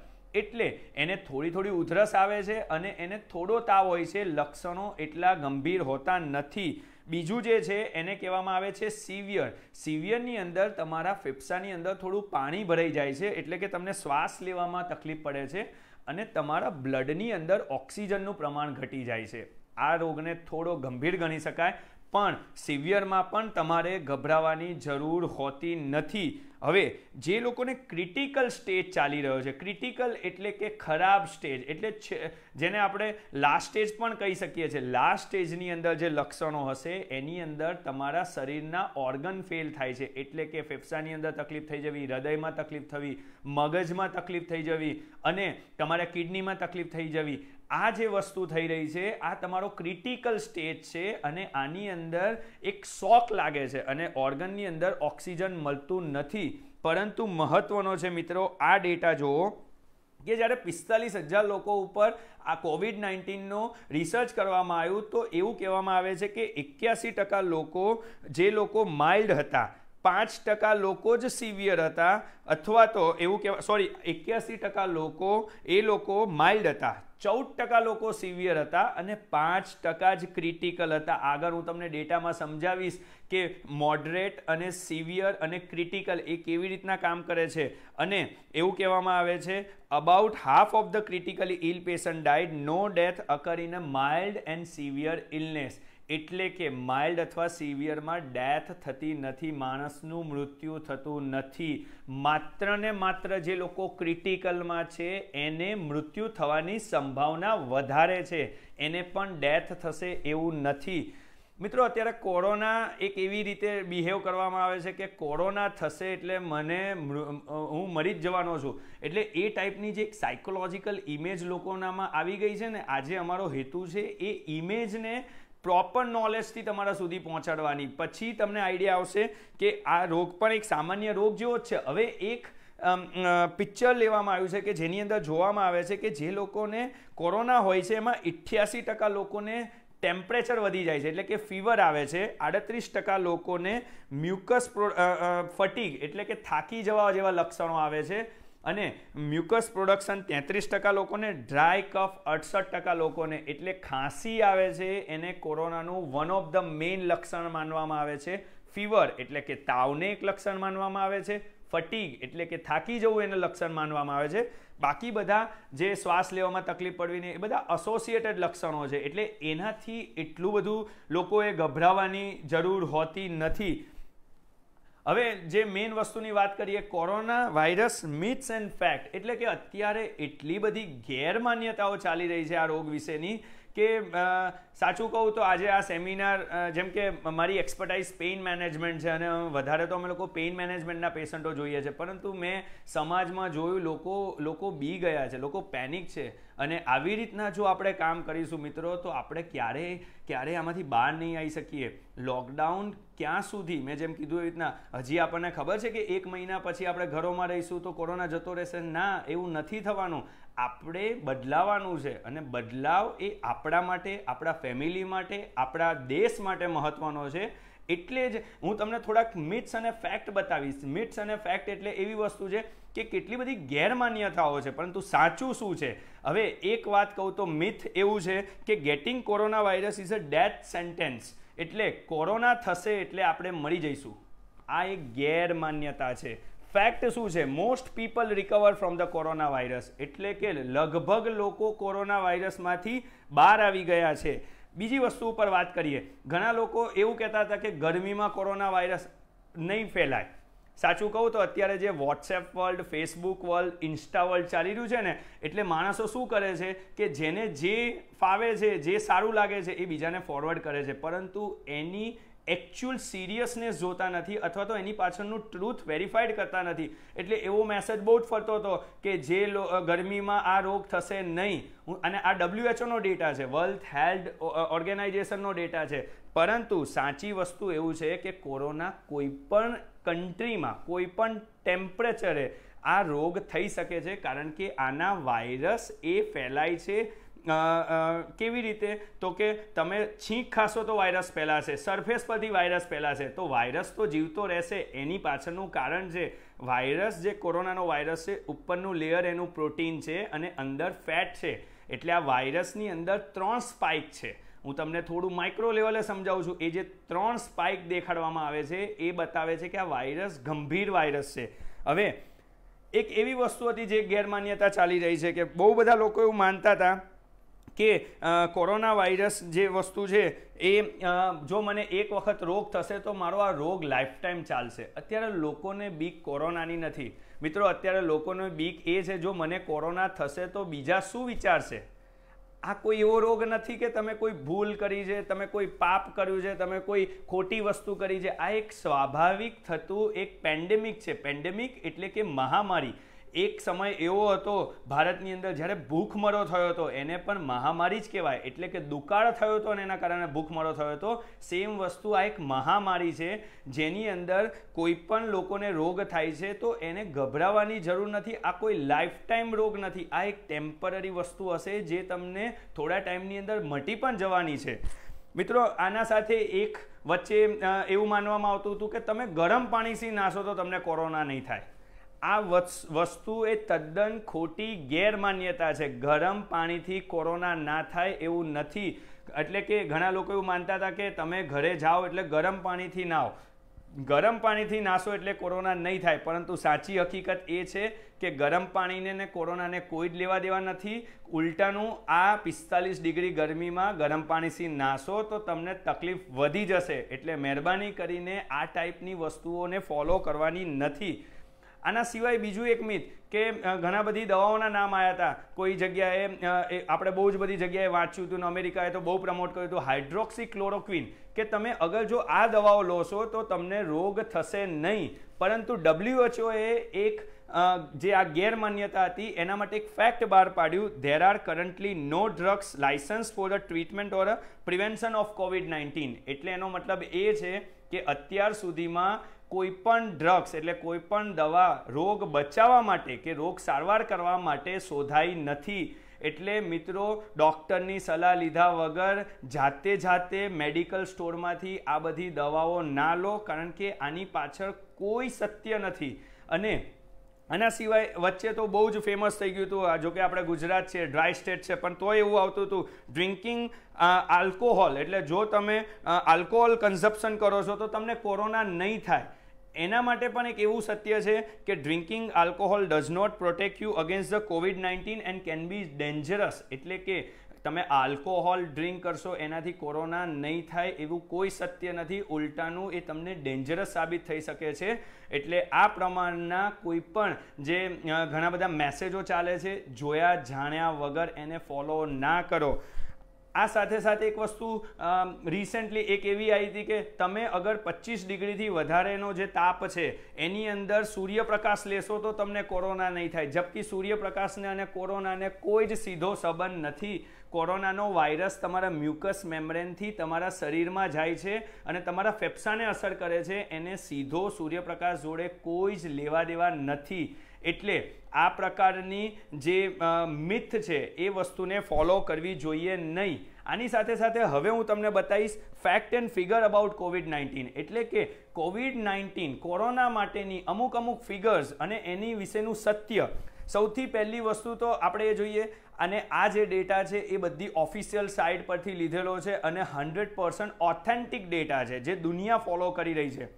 એટલે એને થોડી થોડી ઉધરસ આવે છે અને એને થોડો તાવ હોય છે લક્ષણો એટલા ગંભીર હોતા નથી બીજું જે છે એને કહેવામાં આવે છે સિવિયર સિવિયરની અંદર તમારા ફેફસાની અંદર થોડું પાણી ભરાઈ જાય છે એટલે કે તમને શ્વાસ લેવામાં તકલીફ પડે છે અને તમારા બ્લડની અંદર ઓક્સિજનનું પ્રમાણ ઘટી જાય છે આ રોગને થોડો ગંભીર ગણી શકાય પણ સિવિયરમાં પણ તમારે ગભરાવાની જરૂર હોતી નથી હવે જે લોકોને ક્રિટિકલ સ્ટેજ ચાલી રહ્યો છે ક્રિટિકલ એટલે કે ખરાબ સ્ટેજ એટલે જેને આપણે લાસ્ટ સ્ટેજ પણ કહી શકીએ છીએ લાસ્ટ સ્ટેજની અંદર જે લક્ષણો હશે એની અંદર તમારા શરીરના ઓર્ગન ફેલ થાય છે એટલે કે ફેફસાની અંદર તકલીફ થઈ જવી હૃદયમાં તકલીફ થવી મગજમાં તકલીફ થઈ જવી અને તમારા કિડનીમાં તકલીફ થઈ જવી આ જે વસ્તુ થઈ રહી છે આ તમારો ક્રિટિકલ સ્ટેજ છે અને આની અંદર એક શોક લાગે છે અને ઓર્ગનની અંદર ઓક્સિજન મળતું નથી પરંતુ મહત્વનો છે મિત્રો આ ડેટા જુઓ કે જ્યારે પિસ્તાલીસ હજાર લોકો ઉપર આ કોવિડ નાઇન્ટીનનો રિસર્ચ કરવામાં આવ્યું તો એવું કહેવામાં આવે છે કે એક્યાસી ટકા લોકો જે લોકો માઇલ્ડ હતા પાંચ ટકા લોકો જ સિવિયર હતા અથવા તો એવું કહેવાય સોરી એક્યાસી ટકા લોકો એ લોકો માઇલ્ડ હતા ચૌદ ટકા લોકો સિવિયર હતા અને પાંચ ટકા જ ક્રિટિકલ હતા આગળ હું તમને ડેટામાં સમજાવીશ કે મોડરેટ અને સિવિયર અને ક્રિટિકલ એ કેવી રીતના કામ કરે છે અને એવું કહેવામાં આવે છે about half of the critically ill patient died no death occur in a mild and severe illness એટલે કે માઇલ્ડ અથવા સિવિયરમાં ડેથ થતી નથી માણસનું મૃત્યુ થતું નથી માત્ર ને માત્ર જે લોકો ક્રિટિકલમાં છે એને મૃત્યુ થવાની સંભાવના વધારે છે એને પણ ડેથ થશે એવું નથી મિત્રો અત્યારે કોરોના એક એવી રીતે બિહેવ કરવામાં આવે છે કે કોરોના થશે એટલે મને હું મરી જ જવાનો છું એટલે એ ટાઈપની જે એક સાયકોલોજિકલ ઇમેજ લોકોનામાં આવી ગઈ છે ને આજે અમારો હેતુ છે એ ઇમેજને પ્રોપર નોલેજથી તમારા સુધી પહોંચાડવાની પછી તમને આઈડિયા આવશે કે આ રોગ પણ એક સામાન્ય રોગ જેવો જ છે હવે એક પિક્ચર લેવામાં આવ્યું છે કે જેની અંદર જોવામાં આવે છે કે જે લોકોને કોરોના હોય છે એમાં ઇઠ્યાસી ટકા લોકોને ટેમ્પરેચર વધી જાય છે એટલે કે ફીવર આવે છે આડત્રીસ ટકા લોકોને મ્યુકસ ફટીગ એટલે કે થાકી જવા જેવા લક્ષણો આવે છે અને મ્યુકસ પ્રોડક્શન તેત્રીસ ટકા લોકોને ડ્રાય કફ અડસઠ ટકા લોકોને એટલે ખાંસી આવે છે એને કોરોનાનું વન ઓફ ધ મેઇન લક્ષણ માનવામાં આવે છે ફીવર એટલે કે તાવને એક લક્ષણ માનવામાં આવે છે ફટીગ એટલે કે થાકી જવું એને લક્ષણ માનવામાં આવે છે બાકી બધા જે શ્વાસ લેવામાં તકલીફ પડવીને એ બધા અસોસિએટેડ લક્ષણો છે એટલે એનાથી એટલું બધું લોકોએ ગભરાવાની જરૂર હોતી નથી હવે જે મેઇન વસ્તુની વાત કરીએ corona virus myths and fact એટલે કે અત્યારે એટલી બધી ગેરમાન્યતાઓ ચાલી રહી છે આ રોગ વિશેની કે સાચું કહું તો આજે આ સેમિનાર જેમ કે મારી એક્સપર્ટાઇઝ પેઇન મેનેજમેન્ટ છે અને વધારે તો અમે લોકો પેઇન મેનેજમેન્ટના પેશન્ટો જોઈએ છે પરંતુ મેં સમાજમાં જોયું લોકો લોકો બી ગયા છે લોકો પેનિક છે અને આવી રીતના જો આપણે કામ કરીશું મિત્રો તો આપણે ક્યારેય ક્યારેય આમાંથી બહાર નહીં આવી શકીએ લોકડાઉન ક્યાં સુધી મેં જેમ કીધું એ રીતના હજી આપણને ખબર છે કે એક મહિના પછી આપણે ઘરોમાં રહીશું તો કોરોના જતો રહેશે ના એવું નથી થવાનું આપણે બદલાવાનું છે અને બદલાવ એ આપણા માટે આપણા ફેમિલી માટે આપણા દેશ માટે મહત્વનો છે એટલે જ હું તમને થોડાક મિથ્સ અને ફેક્ટ બતાવીશ મિથ્સ અને ફેક્ટ એટલે એવી વસ્તુ છે કે કેટલી બધી ગેરમાન્યતાઓ છે પરંતુ સાચું શું છે હવે એક વાત કહું તો મિથ એવું છે કે getting corona virus is a death sentence એટલે કોરોના થશે એટલે આપણે મરી જઈશું આ એક ગેરમાન્યતા છે ફેક્ટ શું છે most people recover from the corona virus એટલે કે લગભગ લોકો કોરોના વાયરસમાંથી બહાર આવી ગયા છે બીજી વસ્તુ ઉપર વાત કરીએ ઘણા લોકો એવું કહેતા હતા કે ગરમીમાં કોરોના વાયરસ નહીં ફેલાય સાચું કહું તો અત્યારે જે WhatsApp world Facebook world insta world ચાલી રહ્યું છે ને એટલે માણસો શું કરે છે કે જેને જે ફાવે છે જે સારું લાગે છે એ બીજાને ફોરવર્ડ કરે છે પરંતુ એની એકચ્યુઅલ સિરિયસનેસ જોતા નથી અથવા તો એની પાછળનું ટ્રુથ વેરીફાઈડ કરતા નથી એટલે એવો મેસેજ બહુ જ ફરતો હતો કે જે ગરમીમાં આ રોગ થશે નહીં અને આ ડબ્લ્યુએચઓનો ડેટા છે વર્લ્ડ હેલ્થ ઓર્ગેનાઇઝેશનનો ડેટા છે પરંતુ સાચી વસ્તુ એવું છે કે કોરોના કોઈ પણ કન્ટ્રીમાં કોઈપણ ટેમ્પરેચરે આ રોગ થઈ શકે છે કારણ કે આના વાયરસ એ ફેલાય છે કેવી રીતે તો કે તમે છીંક ખાશો તો વાયરસ ફેલાશે સરફેસ પરથી વાયરસ ફેલાશે તો વાયરસ તો જીવતો રહેશે એની પાછળનું કારણ છે વાયરસ જે કોરોનાનો વાયરસ છે ઉપરનું લેયર એનું પ્રોટીન છે અને અંદર ફેટ છે એટલે આ વાયરસની અંદર ત્રણ સ્પાઇક છે હું તમને થોડું માઇક્રો લેવલે સમજાવું છું એ જે ત્રણ સ્પાઇક દેખાડવામાં આવે છે એ બતાવે છે કે આ વાયરસ ગંભીર વાયરસ છે હવે એક એવી વસ્તુ હતી જે ગેરમાન્યતા ચાલી રહી છે કે બહુ બધા લોકો એવું માનતા હતા કે કોરોના વાયરસ જે વસ્તુ છે એ જો મને એક વખત રોગ થશે તો મારો આ રોગ લાઈફ ટાઈમ ચાલશે અત્યારે લોકોને બીક કોરોનાની નથી મિત્રો અત્યારે લોકોને બીક એ છે જો મને કોરોના થશે તો બીજા શું વિચારશે આ કોઈ એવો રોગ નથી કે તમે કોઈ ભૂલ કરી છે તમે કોઈ પાપ કર્યું છે તમે કોઈ ખોટી વસ્તુ કરી છે આ એક સ્વાભાવિક થતું એક પેન્ડેમિક છે પેન્ડેમિક એટલે કે મહામારી એક સમય એવો હતો ભારતની અંદર જ્યારે ભૂખમરો થયો હતો એને પણ મહામારી જ કહેવાય એટલે કે દુકાળ થયો હતો અને એના કારણે ભૂખમરો થયો હતો સેમ વસ્તુ આ એક મહામારી છે જેની અંદર કોઈ પણ લોકોને રોગ થાય છે તો એને ગભરાવાની જરૂર નથી આ કોઈ લાઈફ ટાઈમ રોગ નથી આ એક ટેમ્પરરી વસ્તુ હશે જે તમને થોડા ટાઈમની અંદર મટી પણ જવાની છે મિત્રો આના સાથે એક વચ્ચે એવું માનવામાં આવતું હતું કે તમે ગરમ પાણીથી નાશો તો તમને કોરોના નહીં થાય આ વસ્તુ એ તદ્દન ખોટી ગેરમાન્યતા છે ગરમ પાણીથી કોરોના ના થાય એવું નથી એટલે કે ઘણા લોકો એવું માનતા હતા કે તમે ઘરે જાઓ એટલે ગરમ પાણીથી નાહો ગરમ પાણીથી નાશો એટલે કોરોના નહીં થાય પરંતુ સાચી હકીકત એ છે કે ગરમ પાણીને ને કોરોનાને કોઈ જ લેવા દેવા નથી ઉલટાનું આ પિસ્તાલીસ ડિગ્રી ગરમીમાં ગરમ પાણીથી નાશો તો તમને તકલીફ વધી જશે એટલે મહેરબાની કરીને આ ટાઈપની વસ્તુઓને ફોલો કરવાની નથી આના સિવાય બીજું એક મિથ કે ઘણા બધી દવાઓના નામ આવ્યા હતા કોઈ જગ્યાએ આપણે બહુ જ બધી જગ્યાએ વાંચ્યું હતું અમેરિકાએ તો બહુ પ્રમોટ કર્યું હતું હાઇડ્રોક્સી ક્લોરોક્વિન કે તમે અગર જો આ દવાઓ લોશો તો તમને રોગ થશે નહીં પરંતુ ડબલ્યુએચઓએ એક જે આ ગેરમાન્યતા હતી એના માટે એક ફેક્ટ બહાર પાડ્યું there are currently no drugs license for the treatment or prevention of covid nineteen એટલે એનો મતલબ એ છે કે અત્યાર સુધીમાં કોઈપણ ડ્રગ્સ એટલે કોઈપણ દવા રોગ બચાવવા માટે કે રોગ સારવાર કરવા માટે શોધાઈ નથી એટલે મિત્રો ડૉક્ટરની સલાહ લીધા વગર જાતે જાતે મેડિકલ સ્ટોરમાંથી આ બધી દવાઓ ના લો કારણ કે આની પાછળ કોઈ સત્ય નથી અને આના સિવાય વચ્ચે તો બહુ જ ફેમસ થઈ ગયું હતું જો કે આપણે ગુજરાત છે ડ્રાય સ્ટેટ છે પણ તોય એવું આવતું હતું ડ્રિંકિંગ આલ્કોહોલ એટલે જો તમે આલ્કોહોલ કન્ઝપ્શન કરો છો તો તમને કોરોના નહીં થાય એના માટે પણ એક એવું સત્ય છે કે drinking alcohol does not protect you against the covid nineteen and can be dangerous એટલે કે તમે આલ્કોહોલ ડ્રિંક કરશો એનાથી કોરોના નહીં થાય એવું કોઈ સત્ય નથી ઉલટાનું એ તમને ડેન્જરસ સાબિત થઈ શકે છે એટલે આ પ્રમાણના કોઈ પણ જે ઘણા બધા મેસેજો ચાલે છે જોયા જાણ્યા વગર એને ફોલો ના કરો આ સાથે સાથે એક વસ્તુ રિસેન્ટલી એક એવી આવી હતી કે તમે અગર પચીસ ડિગ્રીથી વધારેનો જે તાપ છે એની અંદર સૂર્યપ્રકાશ લેશો તો તમને કોરોના નહીં થાય જબકી સૂર્યપ્રકાશને અને કોરોનાને કોઈ જ સીધો સંબંધ નથી કોરોનાનો વાયરસ તમારા મ્યુકસ મેમ્બ્રેનથી તમારા શરીરમાં જાય છે અને તમારા ફેફસાને અસર કરે છે એને સીધો સૂર્યપ્રકાશ જોડે કોઈ જ લેવા દેવા નથી એટલે આ પ્રકારની જે મિથ છે એ વસ્તુને ફોલો કરવી જોઈએ નહીં આની સાથે સાથે હવે હું તમને બતાવીશ fact and figure about covid nineteen એટલે કે કોવિડ નાઇન્ટીન કોરોના માટેની અમુક અમુક ફિગર્સ અને એની વિશેનું સત્ય સૌથી પહેલી વસ્તુ તો આપણે એ જોઈએ અને આ જે ડેટા છે એ બધી ઓફિશિયલ સાઇટ પરથી લીધેલો છે અને હંડ્રેડ પર્સન્ટ ઓથેન્ટિક ડેટા છે જે દુનિયા ફોલો કરી રહી છે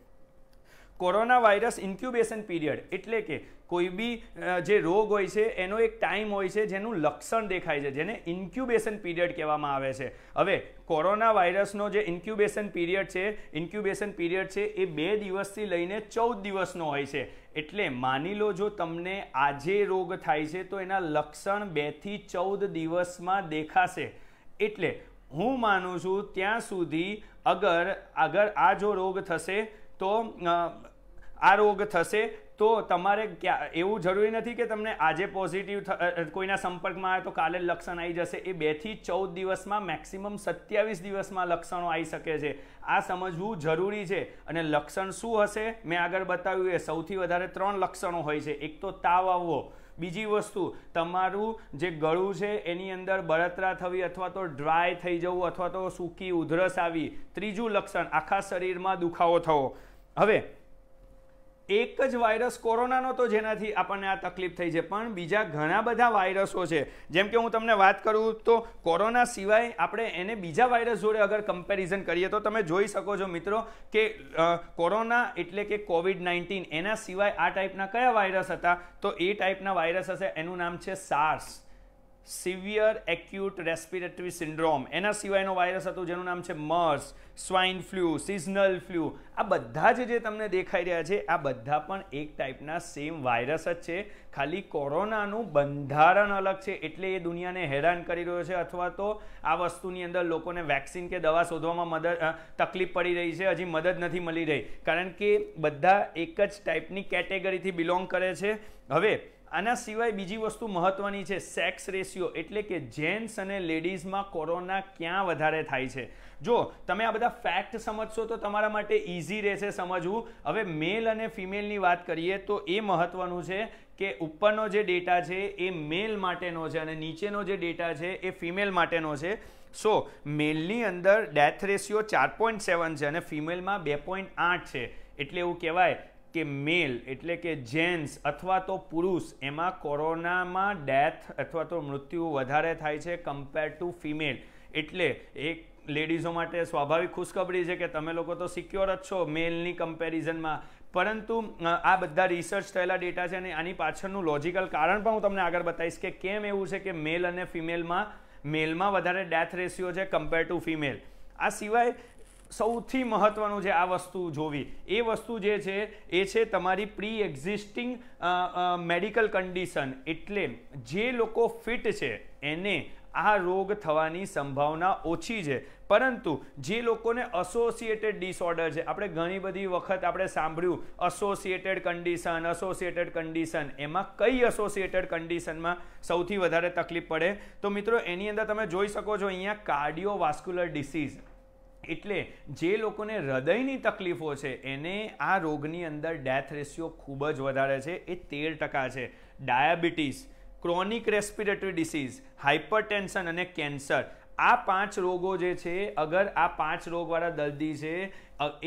કોરોના વાયરસ ઇન્ક્યુબેશન પીરિયડ એટલે કે કોઈ બી જે રોગ હોય છે એનો એક ટાઈમ હોય છે જેનું લક્ષણ દેખાય છે જેને ઇન્ક્યુબેશન પીરિયડ કહેવામાં આવે છે હવે કોરોના વાયરસનો જે ઇન્ક્યુબેશન પીરિયડ છે ઇન્ક્યુબેશન પીરિયડ છે એ બે દિવસથી લઈને ચૌદ દિવસનો હોય છે એટલે માની લો જો તમને આજે રોગ થાય છે તો એના લક્ષણ બેથી ચૌદ દિવસમાં દેખાશે એટલે હું માનું છું ત્યાં સુધી અગર અગર આ જો રોગ થશે તો આ રોગ થશે તો તમારે ક્યાં એવું જરૂરી નથી કે તમને આજે પોઝિટિવ કોઈના સંપર્કમાં આવે તો કાલે લક્ષણ આવી જશે એ બેથી ચૌદ દિવસમાં મેક્સિમમ સત્યાવીસ દિવસમાં લક્ષણો આવી શકે છે આ સમજવું જરૂરી છે અને લક્ષણ શું હશે મેં આગળ બતાવ્યું એ સૌથી વધારે ત્રણ લક્ષણો હોય છે એક તો તાવ આવવો બીજી વસ્તુ તમારું જે ગળું છે એની અંદર બળતરા થવી અથવા તો ડ્રાય થઈ જવું અથવા તો સૂકી ઉધરસ આવી ત્રીજું લક્ષણ આખા શરીરમાં દુખાવો થવો હવે એક જ વાયરસ કોરોનાનો તો જેનાથી આપણને આ તકલીફ થઈ છે પણ બીજા ઘણા બધા વાયરસો છે જેમ કે હું તમને વાત કરું તો કોરોના સિવાય આપણે એને બીજા વાયરસ જોડે અગર કમ્પેરિઝન કરીએ તો તમે જોઈ શકો છો મિત્રો કે કોરોના એટલે કે કોવિડ નાઇન્ટીન એના સિવાય આ ટાઈપના કયા વાયરસ હતા તો એ ટાઈપના વાયરસ હશે એનું નામ છે SARS severe acute respiratory syndrome એના સિવાયનો વાયરસ હતો જેનું નામ છે MERS swine flu seasonal flu આ બધા જ જે તમને દેખાઈ રહ્યા છે આ બધા પણ એક ટાઈપના સેમ વાયરસ જ છે ખાલી કોરોનાનું બંધારણ અલગ છે એટલે એ દુનિયાને હેરાન કરી રહ્યો છે અથવા તો આ વસ્તુની અંદર લોકોને વેક્સિન કે દવા શોધવામાં મદદ તકલીફ પડી રહી છે હજી મદદ નથી મળી રહી કારણ કે બધા એક જ ટાઈપની કેટેગરીથી બિલોંગ કરે છે હવે આના સિવાય બીજી વસ્તુ મહત્વની છે સેક્સ રેશિયો એટલે કે જેન્ટ્સ અને લેડીઝમાં કોરોના ક્યાં વધારે થાય છે જો તમે આ બધા ફેક્ટ સમજશો તો તમારા માટે ઇઝી રહેશે સમજવું હવે મેલ અને ફિમેલની વાત કરીએ તો એ મહત્વનું છે કે ઉપરનો જે ડેટા છે એ મેલ માટેનો છે અને નીચેનો જે ડેટા છે એ ફિમેલ માટેનો છે સો મેલની અંદર ડેથ રેશિયો ચાર પોઈન્ટ સેવન છે અને ફિમેલમાં બે પોઈન્ટ આઠ છે એટલે એવું કહેવાય કે મેલ એટલે કે જેન્ટ્સ અથવા તો પુરુષ એમાં કોરોનામાં ડેથ અથવા તો મૃત્યુ વધારે થાય છે કમ્પેર ટુ ફિમેલ એટલે એક લેડીઝો માટે સ્વાભાવિક ખુશખબરી છે કે તમે લોકો તો સિક્યોર જ છો મેલની કમ્પેરિઝનમાં પરંતુ આ બધા રિસર્ચ થયેલા ડેટા છે અને આની પાછળનું લોજિકલ કારણ પણ હું તમને આગળ બતાવીશ કે કેમ એવું છે કે મેલ અને ફિમેલમાં મેલમાં વધારે ડેથ રેશિયો છે કમ્પેર ટુ ફિમેલ આ સિવાય સૌથી મહત્વનું છે આ વસ્તુ જોવી એ વસ્તુ જે છે એ છે તમારી પ્રી એક્ઝિસ્ટિંગ મેડિકલ કન્ડિશન એટલે જે લોકો ફિટ છે એને આ રોગ થવાની સંભાવના ઓછી છે પરંતુ જે લોકોને અસોસિએટેડ ડિસઓર્ડર છે આપણે ઘણી બધી વખત આપણે સાંભળ્યું અસોસિએટેડ કન્ડિશન અસોસિએટેડ કન્ડિશન એમાં કઈ અસોસિએટેડ કન્ડિશનમાં સૌથી વધારે તકલીફ પડે તો મિત્રો એની અંદર તમે જોઈ શકો છો અહીંયા કાર્ડિયો વાસ્ક્યુલર ડિસીઝ એટલે જે લોકોને હૃદયની તકલીફો છે એને આ રોગની અંદર ડેથ રેશિયો ખૂબ જ વધારે છે એ તેર ટકા છે diabetes chronic respiratory disease hypertension અને કેન્સર આ પાંચ રોગો જે છે અગર આ પાંચ રોગવાળા દર્દી છે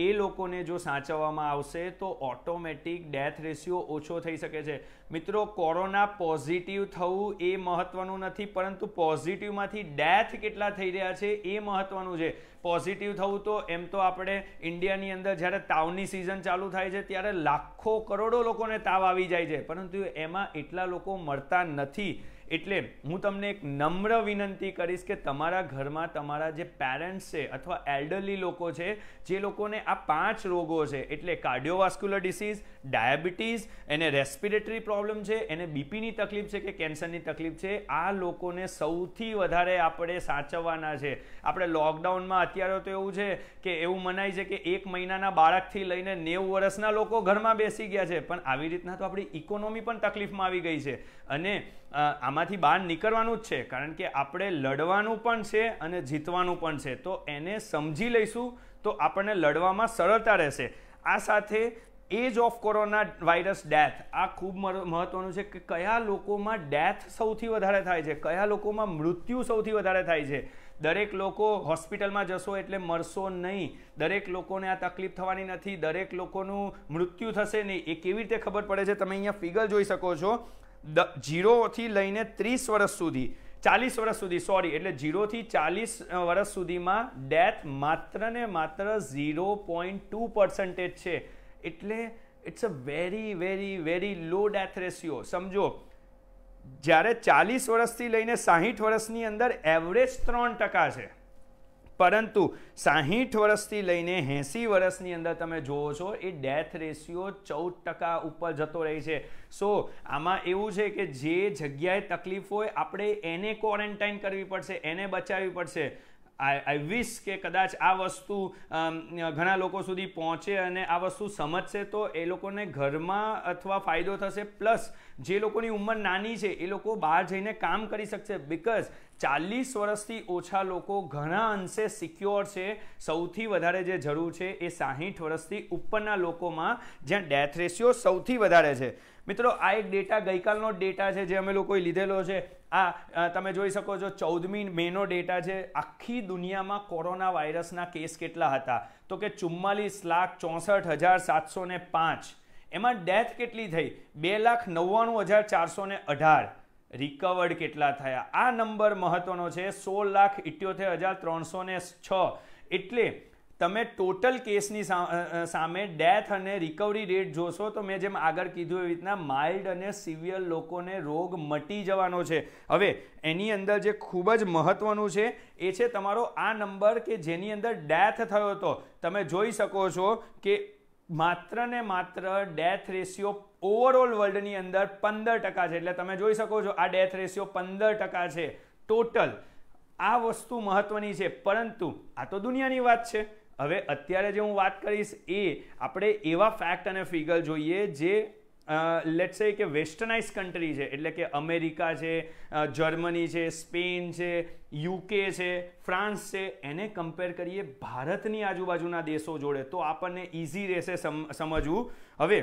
એ લોકોને જો સાચવવામાં આવશે તો ઓટોમેટિક ડેથ રેશિયો ઓછો થઈ શકે છે મિત્રો કોરોના પોઝિટિવ થવું એ મહત્વનું નથી પરંતુ પોઝિટિવમાંથી ડેથ કેટલા થઈ રહ્યા છે એ મહત્વનું છે પોઝિટિવ થવું તો એમ તો આપણે ઇન્ડિયાની અંદર જ્યારે તાવની સિઝન ચાલુ થાય છે ત્યારે લાખો કરોડો લોકોને તાવ આવી જાય છે પરંતુ એમાં એટલા લોકો મળતા નથી એટલે હું તમને એક નમ્ર વિનંતી કરીશ કે તમારા ઘરમાં તમારા જે પેરેન્ટ્સ છે અથવા એલ્ડરલી લોકો છે જે લોકોને આ પાંચ રોગો છે એટલે કાર્ડિયોવાસ્ક્યુલર ડિસીઝ ડાયાબિટીસ એને રેસ્પિરેટરી પ્રોબ્લેમ છે એને બીપીની તકલીફ છે કે કેન્સરની તકલીફ છે આ લોકોને સૌથી વધારે આપણે સાચવવાના છે આપણે લોકડાઉનમાં અત્યારે તો એવું છે કે એવું મનાય છે કે એક મહિનાના બાળકથી લઈને નેવું વર્ષના લોકો ઘરમાં બેસી ગયા છે પણ આવી રીતના તો આપણી ઇકોનોમી પણ તકલીફમાં આવી ગઈ છે અને આમાંથી બહાર નીકળવાનું જ છે કારણ કે આપણે લડવાનું પણ છે અને જીતવાનું પણ છે તો એને સમજી લઈશું તો આપણને લડવામાં સરળતા રહેશે આ સાથે age of corona virus death આ ખૂબ મહત્વનું છે કે કયા લોકોમાં ડેથ સૌથી વધારે થાય છે કયા લોકોમાં મૃત્યુ સૌથી વધારે થાય છે દરેક લોકો હોસ્પિટલમાં જશો એટલે મરશો નહીં દરેક લોકોને આ તકલીફ થવાની નથી દરેક લોકોનું મૃત્યુ થશે નહીં એ કેવી રીતે ખબર પડે છે તમે અહીંયા ફિગર જોઈ શકો છો જીરોથી લઈને ત્રીસ વર્ષ સુધી ચાલીસ વર્ષ સુધી સોરી એટલે જીરોથી ચાલીસ વર્ષ સુધીમાં ડેથ માત્ર ને માત્ર ઝીરો પોઈન્ટ ટુ પર્સન્ટેજ છે એટલે it's a very very very low death ratio સમજો જ્યારે ચાલીસ વર્ષથી લઈને સાહીઠ વર્ષની અંદર એવરેજ ત્રણ ટકા છે પરંતુ સાહીઠ વર્ષથી લઈને એંસી વર્ષની અંદર તમે જુઓ છો એ ડેથ રેશિયો ચૌદ ટકા ઉપર જતો રહે છે સો આમાં એવું છે કે જે જગ્યાએ તકલીફ હોય આપણે એને ક્વોરન્ટાઇન કરવી પડશે એને બચાવવી પડશે આઈ વિશ કે કદાચ આ વસ્તુ ઘણા લોકો સુધી પહોંચે અને આ વસ્તુ સમજશે તો એ લોકોને ઘરમાં અથવા ફાયદો થશે પ્લસ જે લોકોની ઉંમર નાની છે એ લોકો બહાર જઈને કામ કરી શકશે બિકોઝ ચાલીસ વર્ષથી ઓછા લોકો ઘણા અંશે સિક્યોર છે સૌથી વધારે જે જરૂર છે એ સાહીઠ વર્ષથી ઉપરના લોકોમાં જ્યાં ડેથ રેશિયો સૌથી વધારે છે મિત્રો આ એક ડેટા ગઈકાલનો ડેટા છે જે અમે લોકોએ લીધેલો છે આ તમે જોઈ શકો છો ચૌદમી મેનો ડેટા છે આખી દુનિયામાં કોરોના વાયરસના કેસ કેટલા હતા તો કે ચુમ્માલીસ લાખ ચોસઠ હજાર સાતસો પાંચ એમાં ડેથ કેટલી થઈ બે લાખ નવ્વાણું હજાર ચારસો અઢાર રિકવર્ડ કેટલા થયા આ નંબર મહત્વનો છે સોળ લાખ ઇઠ્યોતેર હજાર ત્રણસો ને છ એટલે તમે ટોટલ કેસની સામે ડેથ અને રિકવરી રેટ જોશો તો મેં જેમ આગળ કીધું એવી રીતના માઇલ્ડ અને સિવિયર લોકોને રોગ મટી જવાનો છે હવે એની અંદર જે ખૂબ જ મહત્વનું છે એ છે તમારો આ નંબર કે જેની અંદર ડેથ થયો હતો તમે જોઈ શકો છો કે માત્ર ને માત્ર ડેથ રેશિયો ઓવરઓલ વર્લ્ડની અંદર પંદર ટકા છે એટલે તમે જોઈ શકો છો આ ડેથ રેશિયો પંદર ટકા છે ટોટલ આ વસ્તુ મહત્વની છે પરંતુ આ તો દુનિયાની વાત છે હવે અત્યારે જે હું વાત કરીશ એ આપણે એવા ફેક્ટ અને ફિગર જોઈએ જે લેટ્સ સે કે વેસ્ટર્નાઇઝ કન્ટ્રી છે એટલે કે અમેરિકા છે જર્મની છે સ્પેન છે યુકે છે ફ્રાન્સ છે એને કમ્પેર કરીએ ભારતની આજુબાજુના દેશો જોડે તો આપણને ઇઝી રહેશે સમજવું હવે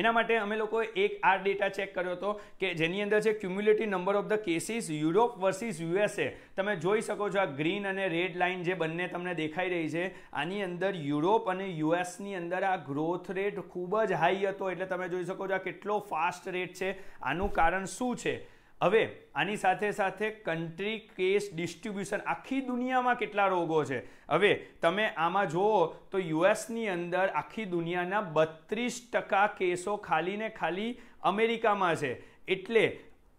એના માટે અમે લોકોએ એક આ ડેટા ચેક કર્યો હતો કે જેની અંદર છે cumulative number of the cases Europe versus USA તમે જોઈ શકો છો આ ગ્રીન અને રેડ લાઇન જે બંને તમને દેખાઈ રહી છે આની અંદર યુરોપ અને યુએસની અંદર આ ગ્રોથ રેટ ખૂબ જ હાઈ હતો એટલે તમે જોઈ શકો છો આ કેટલો ફાસ્ટ રેટ છે આનું કારણ શું છે હવે આની સાથે સાથે કન્ટ્રી કેસ ડિસ્ટ્રીબ્યુશન આખી દુનિયામાં કેટલા રોગો છે હવે તમે આમાં જુઓ તો યુએસની અંદર આખી દુનિયાના બત્રીસ ટકા કેસો ખાલી ને ખાલી અમેરિકામાં છે એટલે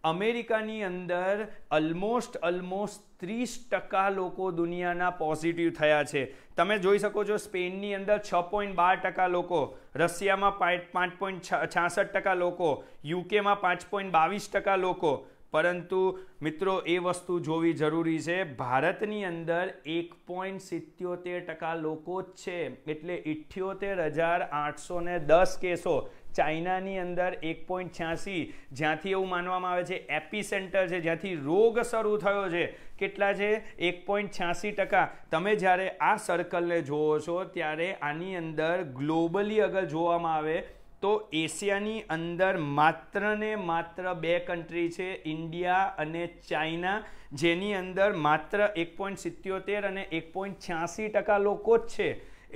અમેરિકાની અંદર ઓલમોસ્ટ અલમોસ્ટ ત્રીસ ટકા લોકો દુનિયાના પોઝિટિવ થયા છે તમે જોઈ શકો છો સ્પેનની અંદર છ પોઈન્ટ બાર ટકા લોકો રશિયામાં પાંચ પોઈન્ટ છાસઠ ટકા લોકો યુકેમાં પાંચ પોઈન્ટ બાવીસ ટકા લોકો પરંતુ મિત્રો એ વસ્તુ જોવી જરૂરી છે ભારતની અંદર એક પોઈન્ટ સિત્યોતેર ટકા લોકો જ છે એટલે ઇઠ્યોતેર હજાર આઠસો દસ કેસો ચાઇનાની અંદર એક પોઈન્ટ છ્યાસી જ્યાંથી એવું માનવામાં આવે છે એપી સેન્ટર છે જ્યાંથી રોગ શરૂ થયો છે કેટલા છે એક પોઈન્ટ છ્યાસી ટકા તમે જ્યારે આ સર્કલને જોવો છો ત્યારે આની અંદર ગ્લોબલી અગર જોવામાં આવે તો એશિયાની અંદર માત્ર ને માત્ર બે કન્ટ્રી છે ઇન્ડિયા અને ચાઇના જેની અંદર માત્ર એક પોઈન્ટ સિત્યોતેર અને એક પોઈન્ટ છ્યાસી ટકા લોકો જ છે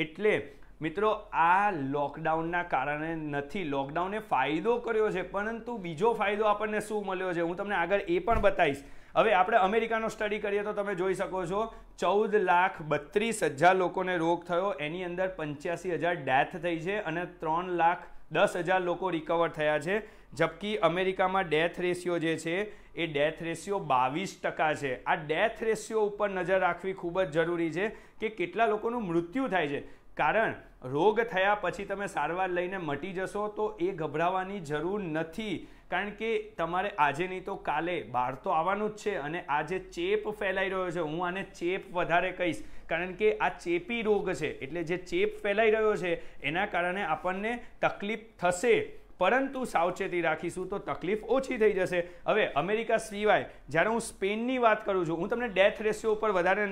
એટલે મિત્રો આ લોકડાઉનના કારણે નથી લોકડાઉને ફાયદો કર્યો છે પરંતુ બીજો ફાયદો આપણને શું મળ્યો છે હું તમને આગળ એ પણ બતાવીશ હવે આપણે અમેરિકાનો સ્ટડી કરીએ તો તમે જોઈ શકો છો ચૌદ લાખ બત્રીસ હજાર લોકોને રોગ થયો એની અંદર પંચ્યાસી હજાર ડેથ થઈ છે અને ત્રણ લાખ દસ હજાર લોકો રિકવર થયા છે જબકી અમેરિકામાં ડેથ રેશિયો જે છે એ ડેથ રેશિયો બાવીસ ટકા છે આ ડેથ રેશિયો ઉપર નજર રાખવી ખૂબ જ જરૂરી છે કે કેટલા લોકોનું મૃત્યુ થાય છે કારણ રોગ થયા પછી તમે સારવાર લઈને મટી જશો તો એ ગભરાવાની જરૂર નથી કારણ કે તમારે આજે નહીં તો કાલે બહાર તો આવવાનું જ છે અને આ જે ચેપ ફેલાઈ રહ્યો છે હું આને ચેપ વધારે કહીશ કારણ કે આ ચેપી રોગ છે એટલે જે ચેપ ફેલાઈ રહ્યો છે એના કારણે આપણને તકલીફ થશે પરંતુ સાવચેતી રાખીશું તો તકલીફ ઓછી થઈ જશે હવે અમેરિકા સિવાય જ્યારે હું સ્પેનની વાત કરું છું હું તમને ડેથ રેશિયો ઉપર વધારે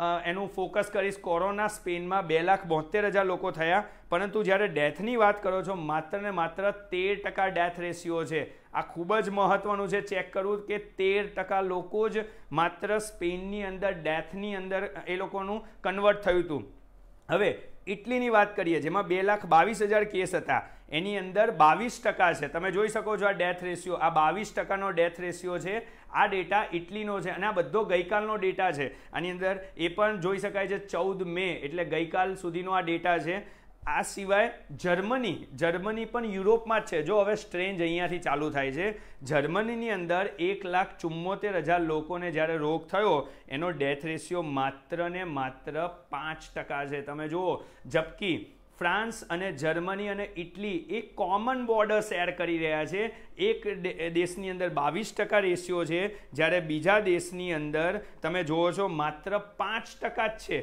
એનું ફોકસ કરીશ કોરોના સ્પેનમાં બે લાખ બોતેર હજાર લોકો થયા પરંતુ જ્યારે ડેથની વાત કરો છો માત્ર ને માત્ર તેર ટકા ડેથ રેશિયો છે આ ખૂબ જ મહત્ત્વનું છે ચેક કરવું કે તેર ટકા લોકો જ માત્ર સ્પેનની અંદર ડેથની અંદર એ લોકોનું કન્વર્ટ થયું હતું હવે ઇટલીની વાત કરીએ જેમાં બે લાખ બાવીસ હજાર કેસ હતા એની અંદર બાવીસ ટકા છે તમે જોઈ શકો છો આ ડેથ રેશિયો આ બાવીસ ટકાનો ડેથ રેશિયો છે આ ડેટા ઇટલીનો છે અને આ બધો ગઈકાલનો ડેટા છે આની અંદર એ પણ જોઈ શકાય છે ચૌદ મે એટલે ગઈકાલ સુધીનો આ ડેટા છે આ સિવાય જર્મની જર્મની પણ યુરોપમાં જ છે જો હવે સ્ટ્રેન્જ અહીંયાથી ચાલુ થાય છે જર્મનીની અંદર એક લાખ ચુમ્મોતેર હજાર લોકોને જ્યારે રોગ થયો એનો ડેથ રેશિયો માત્ર ને માત્ર પાંચ ટકા છે તમે જુઓ જબકી ફ્રાન્સ અને જર્મની અને ઇટલી એ કોમન બોર્ડર શેર કરી રહ્યા છે એક દેશની અંદર બાવીસ ટકા રેશિયો છે જ્યારે બીજા દેશની અંદર તમે જુઓ છો માત્ર પાંચ ટકા જ છે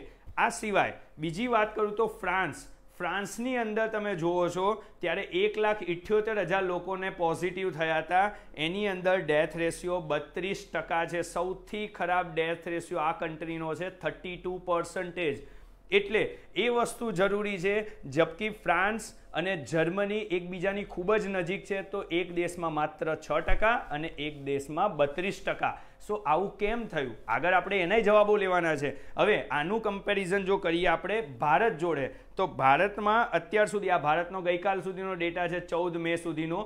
આ સિવાય બીજી વાત કરું તો ફ્રાન્સ ફ્રાન્સની અંદર તમે જુઓ છો ત્યારે એક લાખ ઇઠ્યોતેર હજાર લોકોને પોઝિટિવ થયા હતા એની અંદર ડેથ રેશિયો બત્રીસ ટકા છે સૌથી ખરાબ ડેથ રેશિયો આ કન્ટ્રીનો છે થર્ટી ટુ પર્સન્ટેજ એટલે એ વસ્તુ જરૂરી છે જબકી ફ્રાન્સ અને જર્મની એકબીજાની ખૂબ જ નજીક છે તો એક દેશમાં માત્ર છ ટકા અને એક દેશમાં બત્રીસ ટકા સો આવું કેમ થયું આગળ આપણે એનાય જવાબો લેવાના છે હવે આનું કમ્પેરિઝન જો કરીએ આપણે ભારત જોડે તો ભારતમાં અત્યાર સુધી આ ભારતનો ગઈકાલ સુધીનો ડેટા છે ચૌદ મે સુધીનો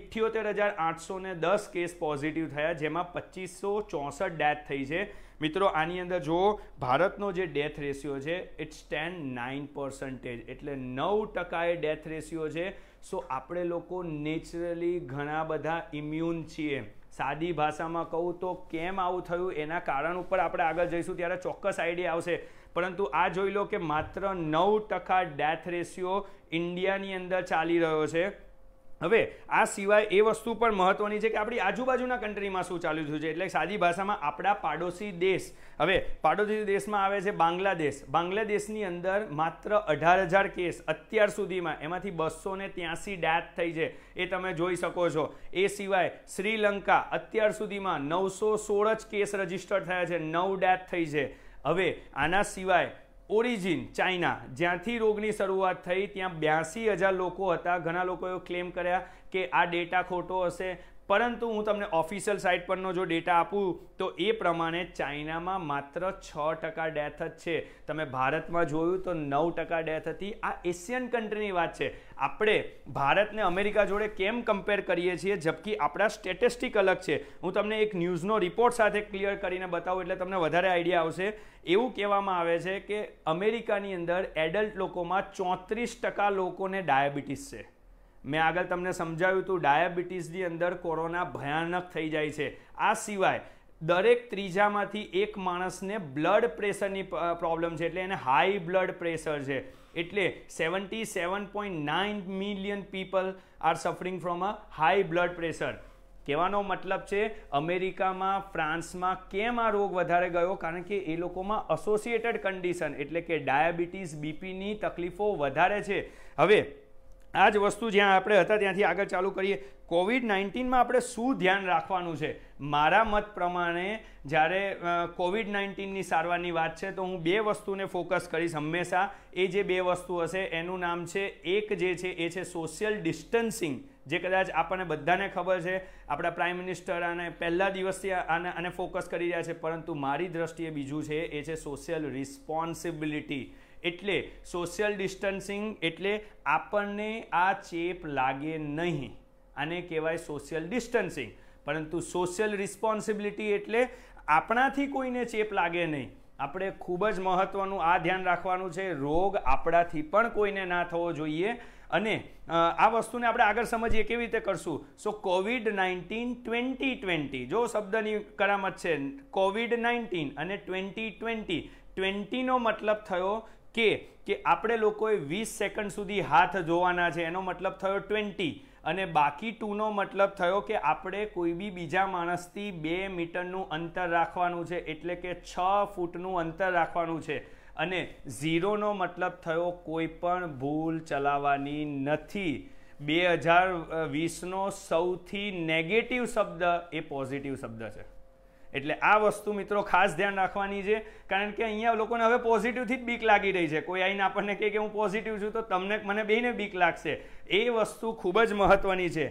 ઇઠ્યોતેર હજાર આઠસો ને દસ કેસ પોઝિટિવ થયા જેમાં પચીસો ચોસઠ ડેથ થઈ છે મિત્રો આની અંદર જો ભારતનો જે ડેથ રેશિયો છે ઇટ સ્ટેન્ડ નાઇન પર્સન્ટેજ એટલે નવ ટકાએ ડેથ રેશિયો છે સો આપણે લોકો નેચરલી ઘણા બધા ઇમ્યુન છીએ સાદી ભાષામાં કહું તો કેમ આવું થયું એના કારણ ઉપર આપણે આગળ જઈશું ત્યારે ચોક્કસ આઈડિયા આવશે પરંતુ આ જોઈ લો કે માત્ર નવ ટકા ડેથ રેશિયો ઇન્ડિયાની અંદર ચાલી રહ્યો છે હવે આ સિવાય એ વસ્તુ પણ મહત્વની છે કે આપણી આજુબાજુના કન્ટ્રીમાં શું ચાલી રહ્યું છે એટલે સાદી ભાષામાં આપણા પાડોશી દેશ હવે પાડોશી દેશમાં આવે છે બાંગ્લાદેશ બાંગ્લાદેશની અંદર માત્ર અઢાર હજાર કેસ અત્યાર સુધીમાં એમાંથી બસો ને ત્યાંસી ડેથ થઈ છે એ તમે જોઈ શકો છો એ સિવાય શ્રીલંકા અત્યાર સુધીમાં નવસો સોળ જ કેસ રજીસ્ટર થયા છે નવ ડેથ થઈ છે હવે આના સિવાય ઓરિજિન ચાઇના જ્યાંથી રોગની શરૂઆત થઈ ત્યાં બ્યાસી હજાર લોકો હતા ઘણા લોકોએ ક્લેમ કર્યા કે આ ડેટા ખોટો હશે પરંતુ હું તમને ઓફિશિયલ સાઇટ પરનો જો ડેટા આપું તો એ પ્રમાણે ચાઇનામાં માત્ર છ ટકા ડેથ જ છે તમે ભારતમાં જોયું તો નવ ટકા ડેથ હતી આ એશિયન કન્ટ્રીની વાત છે આપણે ભારતને અમેરિકા જોડે કેમ કમ્પેર કરીએ છીએ જબકી આપણા સ્ટેટિસ્ટિક અલગ છે હું તમને એક ન્યૂઝનો રિપોર્ટ સાથે ક્લિયર કરીને બતાવું એટલે તમને વધારે આઈડિયા આવશે એવું કહેવામાં આવે છે કે અમેરિકાની અંદર એડલ્ટ લોકોમાં ચોત્રીસ ટકા લોકોને ડાયાબિટીસ છે મેં આગળ તમને સમજાવ્યું હતું ડાયાબિટીસની અંદર કોરોના ભયાનક થઈ જાય છે આ સિવાય દરેક ત્રીજામાંથી એક માણસને બ્લડ પ્રેશરની પ્રોબ્લેમ છે એટલે એને હાઈ બ્લડ પ્રેશર છે એટલે seventy seven point nine million people are suffering from a high blood pressure કહેવાનો મતલબ છે અમેરિકામાં ફ્રાન્સમાં કેમ આ રોગ વધારે ગયો કારણ કે એ લોકોમાં અસોસિએટેડ કન્ડિશન એટલે કે ડાયાબિટીસ બીપીની તકલીફો વધારે છે હવે આ જ વસ્તુ જ્યાં આપણે હતા ત્યાંથી આગળ ચાલુ કરીએ કોવિડ નાઇન્ટીનમાં આપણે શું ધ્યાન રાખવાનું છે મારા મત પ્રમાણે જ્યારે કોવિડ નાઇન્ટીનની સારવારની વાત છે તો હું બે વસ્તુને ફોકસ કરીશ હંમેશા એ જે બે વસ્તુ હશે એનું નામ છે એક જે છે એ છે સોશિયલ ડિસ્ટન્સિંગ જે કદાચ આપણને બધાને ખબર છે આપણા પ્રાઇમ મિનિસ્ટર આને પહેલા દિવસથી આને આને ફોકસ કરી રહ્યા છે પરંતુ મારી દ્રષ્ટિએ બીજું છે એ છે સોશિયલ રિસ્પોન્સિબિલિટી એટલે સોશિયલ ડિસ્ટન્સિંગ એટલે આપણને આ ચેપ લાગે નહીં આને કહેવાય સોશિયલ ડિસ્ટન્સિંગ પરંતુ સોશિયલ રિસ્પોન્સિબિલિટી એટલે આપણાથી કોઈને ચેપ લાગે નહીં આપણે ખૂબ જ મહત્ત્વનું આ ધ્યાન રાખવાનું છે રોગ આપણાથી પણ કોઈને ના થવો જોઈએ અને આ વસ્તુને આપણે આગળ સમજીએ કેવી રીતે કરશું so covid nineteen twenty twenty જો શબ્દની કરામત છે કોવિડ નાઇન્ટીન અને ટ્વેન્ટી ટ્વેન્ટી ટ્વેન્ટીનો મતલબ થયો કે કે આપણે લોકોએ વીસ સેકન્ડ સુધી હાથ જોવાના છે એનો મતલબ થયો ટ્વેન્ટી અને બાકી ટુનો મતલબ થયો કે આપણે કોઈ બી બીજા માણસથી બે મીટરનું અંતર રાખવાનું છે એટલે કે છ ફૂટનું અંતર રાખવાનું છે અને ઝીરોનો મતલબ થયો કોઈ પણ ભૂલ ચલાવવાની નથી બે હજાર વીસનો સૌથી નેગેટિવ શબ્દ એ પોઝિટિવ શબ્દ છે એટલે આ વસ્તુ મિત્રો ખાસ ધ્યાન રાખવાની છે કારણ કે અહીંયા લોકોને હવે પોઝિટિવથી જ બીક લાગી રહી છે કોઈ આઈને આપણને કહે કે હું પોઝિટિવ છું તો તમને મને બેને બીક લાગશે એ વસ્તુ ખૂબ જ મહત્ત્વની છે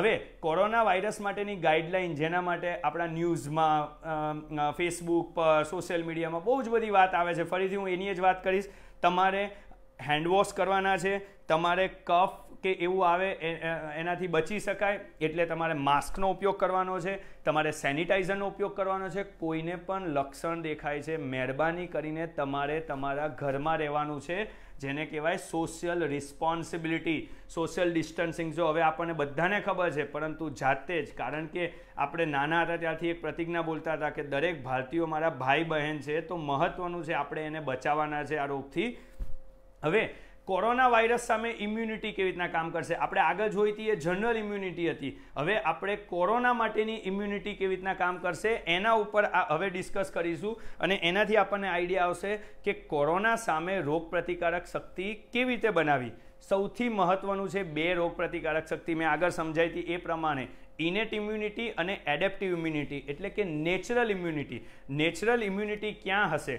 હવે કોરોના વાયરસ માટેની ગાઈડલાઇન જેના માટે આપણા ન્યૂઝમાં ફેસબુક પર સોશિયલ મીડિયામાં બહુ જ બધી વાત આવે છે ફરીથી હું એની જ વાત કરીશ તમારે હેન્ડવોશ કરવાના છે તમારે કફ કે એવું આવે એનાથી બચી શકાય એટલે તમારે માસ્કનો ઉપયોગ કરવાનો છે તમારે સેનિટાઈઝરનો ઉપયોગ કરવાનો છે કોઈને પણ લક્ષણ દેખાય છે મહેરબાની કરીને તમારે તમારા ઘરમાં રહેવાનું છે જેને કહેવાય સોશિયલ રિસ્પોન્સિબિલિટી સોશિયલ ડિસ્ટન્સિંગ જો હવે આપણને બધાને ખબર છે પરંતુ જાતે જ કારણ કે આપણે નાના હતા ત્યારથી એક પ્રતિજ્ઞા બોલતા હતા કે દરેક ભારતીયો મારા ભાઈ બહેન છે તો મહત્ત્વનું છે આપણે એને બચાવવાના છે આ રોગથી હવે કોરોના વાયરસ સામે ઇમ્યુનિટી કેવી રીતના કામ કરશે આપણે આગળ જોઈ હતી એ જનરલ ઇમ્યુનિટી હતી હવે આપણે કોરોના માટેની ઇમ્યુનિટી કેવી રીતના કામ કરશે એના ઉપર આ હવે ડિસ્કસ કરીશું અને એનાથી આપણને આઈડિયા આવશે કે કોરોના સામે રોગપ્રતિકારક શક્તિ કેવી રીતે બનાવી સૌથી મહત્વનું છે બે રોગપ્રતિકારક શક્તિ મેં આગળ સમજાવી હતી એ પ્રમાણે ઇનેટ ઇમ્યુનિટી અને એડેપ્ટિવ ઇમ્યુનિટી એટલે કે નેચરલ ઇમ્યુનિટી નેચરલ ઇમ્યુનિટી ક્યાં હશે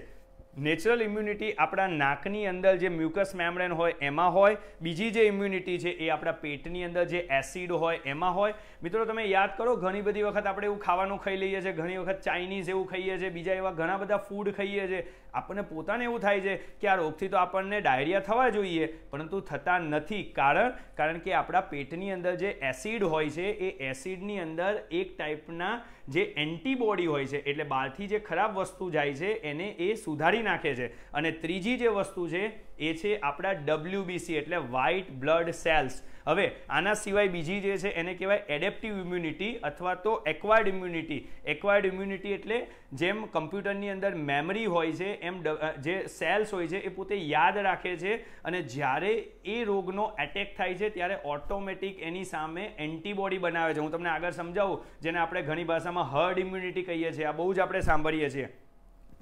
નેચરલ ઇમ્યુનિટી આપણા નાકની અંદર જે મ્યુકસ મેમરેન હોય એમાં હોય બીજી જે ઇમ્યુનિટી છે એ આપણા પેટની અંદર જે એસિડ હોય એમાં હોય મિત્રો તમે યાદ કરો ઘણી બધી વખત આપણે એવું ખાવાનું ખાઈ લઈએ છીએ ઘણી વખત ચાઇનીઝ એવું ખાઈએ છીએ બીજા એવા ઘણા બધા ફૂડ ખાઈએ છીએ આપણને પોતાને એવું થાય છે કે આ રોગથી તો આપણને ડાયરિયા થવા જોઈએ પરંતુ થતા નથી કારણ કારણ કે આપણા પેટની અંદર જે એસિડ હોય છે એ એસિડની અંદર એક ટાઈપના જે એન્ટીબોડી હોય છે એટલે બહારથી જે ખરાબ વસ્તુ જાય છે એને એ સુધારી કાઢી નાખે છે અને ત્રીજી જે વસ્તુ છે એ છે આપણા ડબલ્યુબીસી એટલે વ્હાઇટ બ્લડ સેલ્સ હવે આના સિવાય બીજી જે છે એને કહેવાય એડેપ્ટિવ ઇમ્યુનિટી અથવા તો એક્વાયર્ડ ઇમ્યુનિટી એક્વાયર્ડ ઇમ્યુનિટી એટલે જેમ કમ્પ્યુટરની અંદર મેમરી હોય છે એમ જે સેલ્સ હોય છે એ પોતે યાદ રાખે છે અને જ્યારે એ રોગનો એટેક થાય છે ત્યારે ઓટોમેટિક એની સામે એન્ટીબોડી બનાવે છે હું તમને આગળ સમજાવું જેને આપણે ઘણી ભાષામાં હર્ડ ઇમ્યુનિટી કહીએ છીએ આ બહુ જ આપણે સાંભળીએ છીએ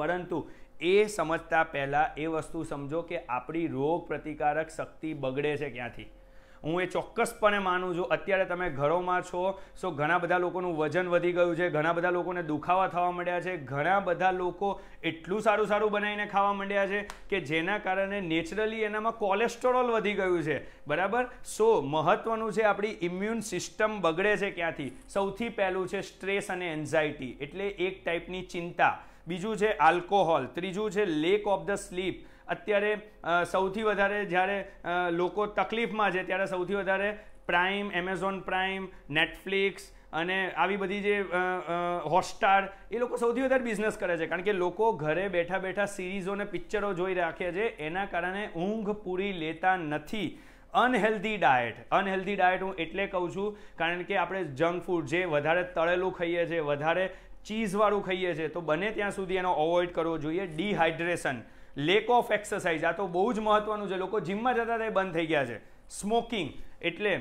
પરંતુ એ સમજતા પહેલાં એ વસ્તુ સમજો કે આપણી રોગ પ્રતિકારક શક્તિ બગડે છે ક્યાંથી હું એ ચોક્કસપણે માનું છું અત્યારે તમે ઘરોમાં છો સો ઘણા બધા લોકોનું વજન વધી ગયું છે ઘણા બધા લોકોને દુખાવા થવા માંડ્યા છે ઘણા બધા લોકો એટલું સારું સારું બનાવીને ખાવા માંડ્યા છે કે જેના કારણે નેચરલી એનામાં કોલેસ્ટ્રોલ વધી ગયું છે બરાબર સો મહત્વનું છે આપણી ઇમ્યુન સિસ્ટમ બગડે છે ક્યાંથી સૌથી પહેલું છે સ્ટ્રેસ અને એન્ઝાયટી એટલે એક ટાઈપની ચિંતા બીજું છે આલ્કોહોલ ત્રીજું છે લેક ઓફ ધ સ્લીપ અત્યારે સૌથી વધારે જ્યારે લોકો તકલીફમાં છે ત્યારે સૌથી વધારે પ્રાઇમ એમેઝોન પ્રાઇમ નેટફ્લિક્સ અને આવી બધી જે હોટસ્ટાર એ લોકો સૌથી વધારે બિઝનેસ કરે છે કારણ કે લોકો ઘરે બેઠા બેઠા સિરીઝો અને પિક્ચરો જોઈ રાખે છે એના કારણે ઊંઘ પૂરી લેતા નથી અનહેલ્ધી ડાયટ અનહેલ્ધી ડાયટ હું એટલે કહું છું કારણ કે આપણે જંક ફૂડ જે વધારે તળેલું ખાઈએ છીએ વધારે ચીઝવાળું ખાઈએ છીએ તો બને ત્યાં સુધી એનો અવોઇડ કરવો જોઈએ ડિહાઇડ્રેશન લેક ઓફ એક્સરસાઇઝ આ તો બહુ જ મહત્વનું છે લોકો જિમમાં જતા તે બંધ થઈ ગયા છે સ્મોકિંગ એટલે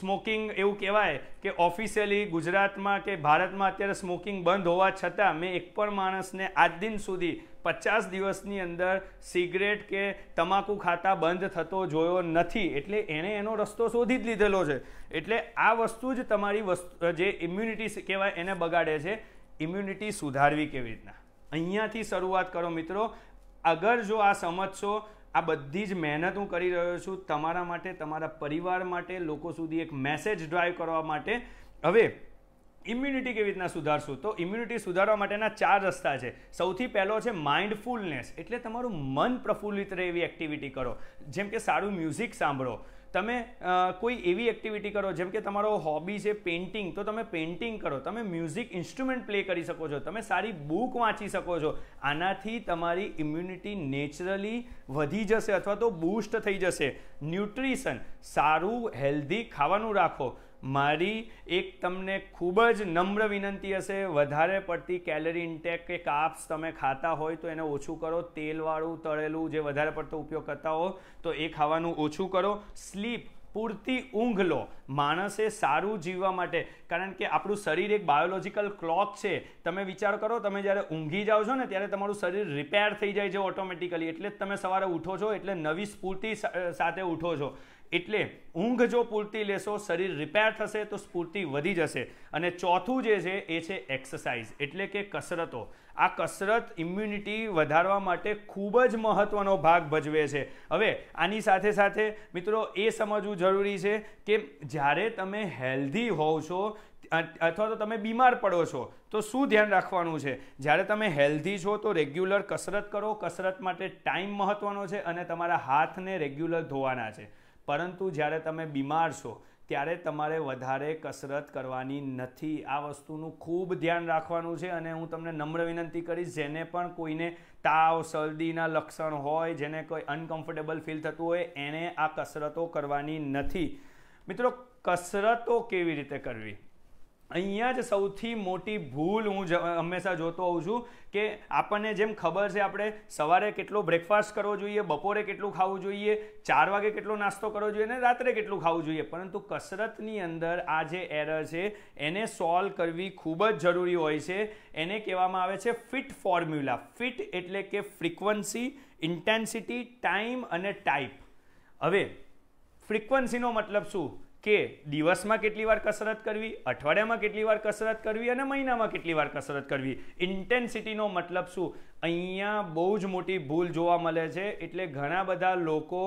સ્મોકિંગ એવું કહેવાય કે ઓફિશિયલી ગુજરાતમાં કે ભારતમાં અત્યારે સ્મોકિંગ બંધ હોવા છતાં મેં એક પણ માણસને આજ દિન સુધી પચાસ દિવસની અંદર સિગરેટ કે તમાકુ ખાતા બંધ થતો જોયો નથી એટલે એણે એનો રસ્તો શોધી જ લીધેલો છે એટલે આ વસ્તુ જ તમારી વસ્તુ જે ઇમ્યુનિટી કહેવાય એને બગાડે છે ઇમ્યુનિટી સુધારવી કેવી રીતના અહીંયાથી શરૂઆત કરો મિત્રો અગર જો આ સમજશો આ બધી જ મહેનત હું કરી રહ્યો છું તમારા માટે તમારા પરિવાર માટે લોકો સુધી એક મેસેજ ડ્રાઈવ કરવા માટે હવે ઇમ્યુનિટી કેવી રીતના સુધારશું તો ઇમ્યુનિટી સુધારવા માટેના ચાર રસ્તા છે સૌથી પહેલો છે માઇન્ડફુલનેસ એટલે તમારું મન પ્રફુલ્લિત રહે એવી એક્ટિવિટી કરો જેમ કે સારું મ્યુઝિક સાંભળો તમે કોઈ એવી એક્ટિવિટી કરો જેમ કે તમારો હોબી છે પેઇન્ટિંગ તો તમે પેઇન્ટિંગ કરો તમે મ્યુઝિક ઇન્સ્ટ્રુમેન્ટ પ્લે કરી શકો છો તમે સારી બુક વાંચી શકો છો આનાથી તમારી ઇમ્યુનિટી નેચરલી વધી જશે અથવા તો બૂસ્ટ થઈ જશે ન્યુટ્રિશન સારું હેલ્ધી ખાવાનું રાખો મારી એક તમને ખૂબ જ નમ્ર વિનંતી હશે વધારે પડતી કેલરી ઇન્ટેક કે કાપ્સ તમે ખાતા હોય તો એને ઓછું કરો તેલવાળું તળેલું જે વધારે પડતો ઉપયોગ કરતા હો તો એ ખાવાનું ઓછું કરો સ્લીપ પૂરતી ઊંઘ લો માણસે સારું જીવવા માટે કારણ કે આપણું શરીર એક બાયોલોજિકલ ક્લોક છે તમે વિચાર કરો તમે જ્યારે ઊંઘી જાઓ છો ને ત્યારે તમારું શરીર રિપેર થઈ જાય છે ઓટોમેટિકલી એટલે જ તમે સવારે ઉઠો છો એટલે નવી સ્ફૂર્તિ સાથે ઉઠો છો એટલે ઊંઘ જો પૂરતી લેશો શરીર રિપેર થશે તો સ્ફૂર્તિ વધી જશે અને ચોથું જે છે એ છે એક્સરસાઇઝ એટલે કે કસરતો આ કસરત ઇમ્યુનિટી વધારવા માટે ખૂબ જ મહત્ત્વનો ભાગ ભજવે છે હવે આની સાથે સાથે મિત્રો એ સમજવું જરૂરી છે કે જ્યારે તમે હેલ્ધી હોવ છો અથવા તો તમે બીમાર પડો છો તો શું ધ્યાન રાખવાનું છે જ્યારે તમે હેલ્ધી છો તો રેગ્યુલર કસરત કરો કસરત માટે ટાઈમ મહત્ત્વનો છે અને તમારા હાથને રેગ્યુલર ધોવાના છે પરંતુ જ્યારે તમે બીમાર છો ત્યારે તમારે વધારે કસરત કરવાની નથી આ વસ્તુનું ખૂબ ધ્યાન રાખવાનું છે અને હું તમને નમ્ર વિનંતી કરીશ જેને પણ કોઈને તાવ શરદીના લક્ષણ હોય જેને કોઈ અનકમ્ફર્ટેબલ ફીલ થતું હોય એણે આ કસરતો કરવાની નથી મિત્રો કસરતો કેવી રીતે કરવી અહીંયા જ સૌથી મોટી ભૂલ હું હંમેશા જોતો હોઉં છું કે આપણને જેમ ખબર છે આપણે સવારે કેટલો બ્રેકફાસ્ટ કરવો જોઈએ બપોરે કેટલું ખાવું જોઈએ ચાર વાગે કેટલો નાસ્તો કરવો જોઈએ અને રાત્રે કેટલું ખાવું જોઈએ પરંતુ કસરતની અંદર આ જે એરર છે એને સોલ્વ કરવી ખૂબ જ જરૂરી હોય છે એને કહેવામાં આવે છે ફિટ ફોર્મ્યુલા ફિટ એટલે કે ફ્રિકવન્સી ઇન્ટેન્સિટી ટાઈમ અને ટાઈપ હવે ફ્રિકવન્સીનો મતલબ શું કે દિવસમાં કેટલી વાર કસરત કરવી અઠવાડિયામાં કેટલી વાર કસરત કરવી અને મહિનામાં કેટલી વાર કસરત કરવી ઇન્ટેન્સિટીનો મતલબ શું અહીંયા બહુ જ મોટી ભૂલ જોવા મળે છે એટલે ઘણા બધા લોકો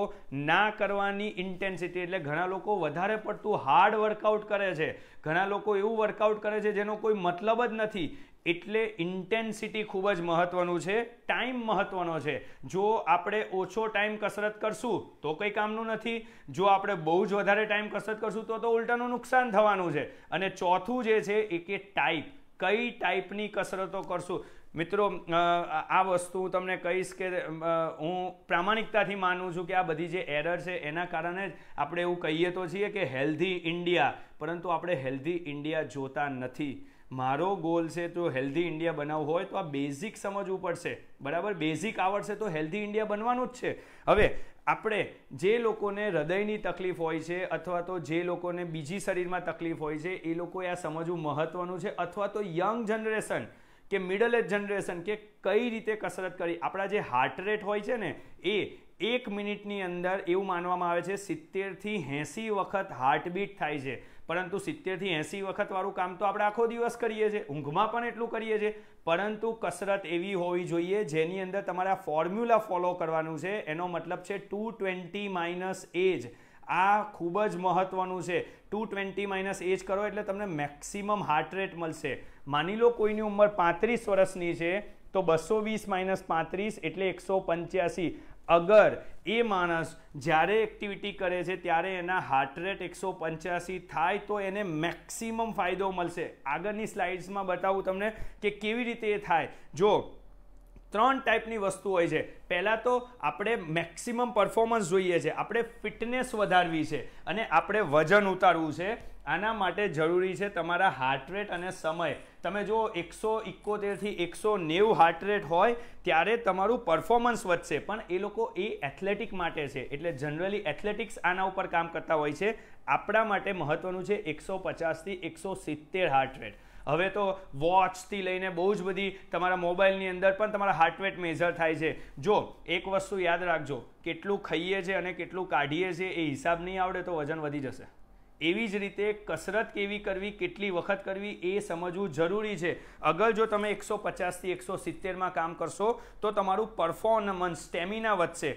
ના કરવાની ઇન્ટેન્સિટી એટલે ઘણા લોકો વધારે પડતું હાર્ડ વર્કઆઉટ કરે છે ઘણા લોકો એવું વર્કઆઉટ કરે છે જેનો કોઈ મતલબ જ નથી એટલે ઇન્ટેન્સિટી ખૂબ જ મહત્વનું છે ટાઈમ મહત્વનો છે જો આપણે ઓછો ટાઈમ કસરત કરશું તો કંઈ કામનું નથી જો આપણે બહુ જ વધારે ટાઈમ કસરત કરશું તો તો ઉલટાનું નુકસાન થવાનું છે અને ચોથું જે છે એ કે ટાઈપ કઈ ટાઈપની કસરતો કરશું મિત્રો આ વસ્તુ હું તમને કહીશ કે હું પ્રામાણિકતાથી માનું છું કે આ બધી જે એરર છે એના કારણે જ આપણે એવું કહીએ તો છીએ કે હેલ્ધી ઇન્ડિયા પરંતુ આપણે હેલ્ધી ઇન્ડિયા જોતા નથી મારો ગોલ છે તો હેલ્ધી ઇન્ડિયા બનાવવું હોય તો આ બેઝિક સમજવું પડશે બરાબર બેઝિક આવડશે તો હેલ્ધી ઇન્ડિયા બનવાનું જ છે હવે આપણે જે લોકોને હૃદયની તકલીફ હોય છે અથવા તો જે લોકોને બીજી શરીરમાં તકલીફ હોય છે એ લોકોએ આ સમજવું મહત્વનું છે અથવા તો યંગ જનરેશન કે મિડલ એજ જનરેશન કે કઈ રીતે કસરત કરી આપણા જે હાર્ટ રેટ હોય છે ને એ એક મિનિટની અંદર એવું માનવામાં આવે છે સિત્તેરથી એંસી વખત હાર્ટબીટ થાય છે પરંતુ સિત્તેરથી એંસી વખતવાળું કામ તો આપણે આખો દિવસ કરીએ છીએ ઊંઘમાં પણ એટલું કરીએ છીએ પરંતુ કસરત એવી હોવી જોઈએ જેની અંદર તમારા ફોર્મ્યુલા ફોલો કરવાનું છે એનો મતલબ છે ટુ ટ્વેન્ટી માઇનસ એજ આ ખૂબ જ મહત્વનું છે ટુ ટ્વેન્ટી માઇનસ એજ કરો એટલે તમને મેક્સિમમ હાર્ટ રેટ મળશે માની લો કોઈની ઉંમર પાંત્રીસ વર્ષની છે તો બસો વીસ માઇનસ પાંત્રીસ એટલે એકસો પંચ્યાસી અગર એ માણસ જ્યારે એક્ટિવિટી કરે છે ત્યારે એના હાર્ટ રેટ એકસો પંચ્યાસી થાય તો એને મેક્સિમમ ફાયદો મળશે આગળની સ્લાઇડ્સમાં બતાવું તમને કે કેવી રીતે એ થાય જો ત્રણ ટાઈપની વસ્તુ હોય છે પહેલાં તો આપણે મેક્સિમમ પરફોર્મન્સ જોઈએ છે આપણે ફિટનેસ વધારવી છે અને આપણે વજન ઉતારવું છે આના માટે જરૂરી છે તમારા હાર્ટ રેટ અને સમય તમે જો એકસો ઇકોતેરથી એકસો નેવું હાર્ટ રેટ હોય ત્યારે તમારું પરફોર્મન્સ વધશે પણ એ લોકો એ એથ્લેટિક માટે છે એટલે જનરલી એથ્લેટિક્સ આના ઉપર કામ કરતા હોય છે આપણા માટે મહત્ત્વનું છે એકસો પચાસથી એકસો સિત્તેર હાર્ટ રેટ હવે તો વોચથી લઈને બહુ જ બધી તમારા મોબાઈલની અંદર પણ તમારા હાર્ટવેટ મેઝર થાય છે જો એક વસ્તુ યાદ રાખજો કેટલું ખાઈએ છીએ અને કેટલું કાઢીએ છીએ એ હિસાબ નહીં આવડે તો વજન વધી જશે એવી જ રીતે કસરત કેવી કરવી કેટલી વખત કરવી એ સમજવું જરૂરી છે અગર જો તમે એકસો પચાસથી એકસો સિત્તેરમાં કામ કરશો તો તમારું પરફોર્મન્સ સ્ટેમિના વધશે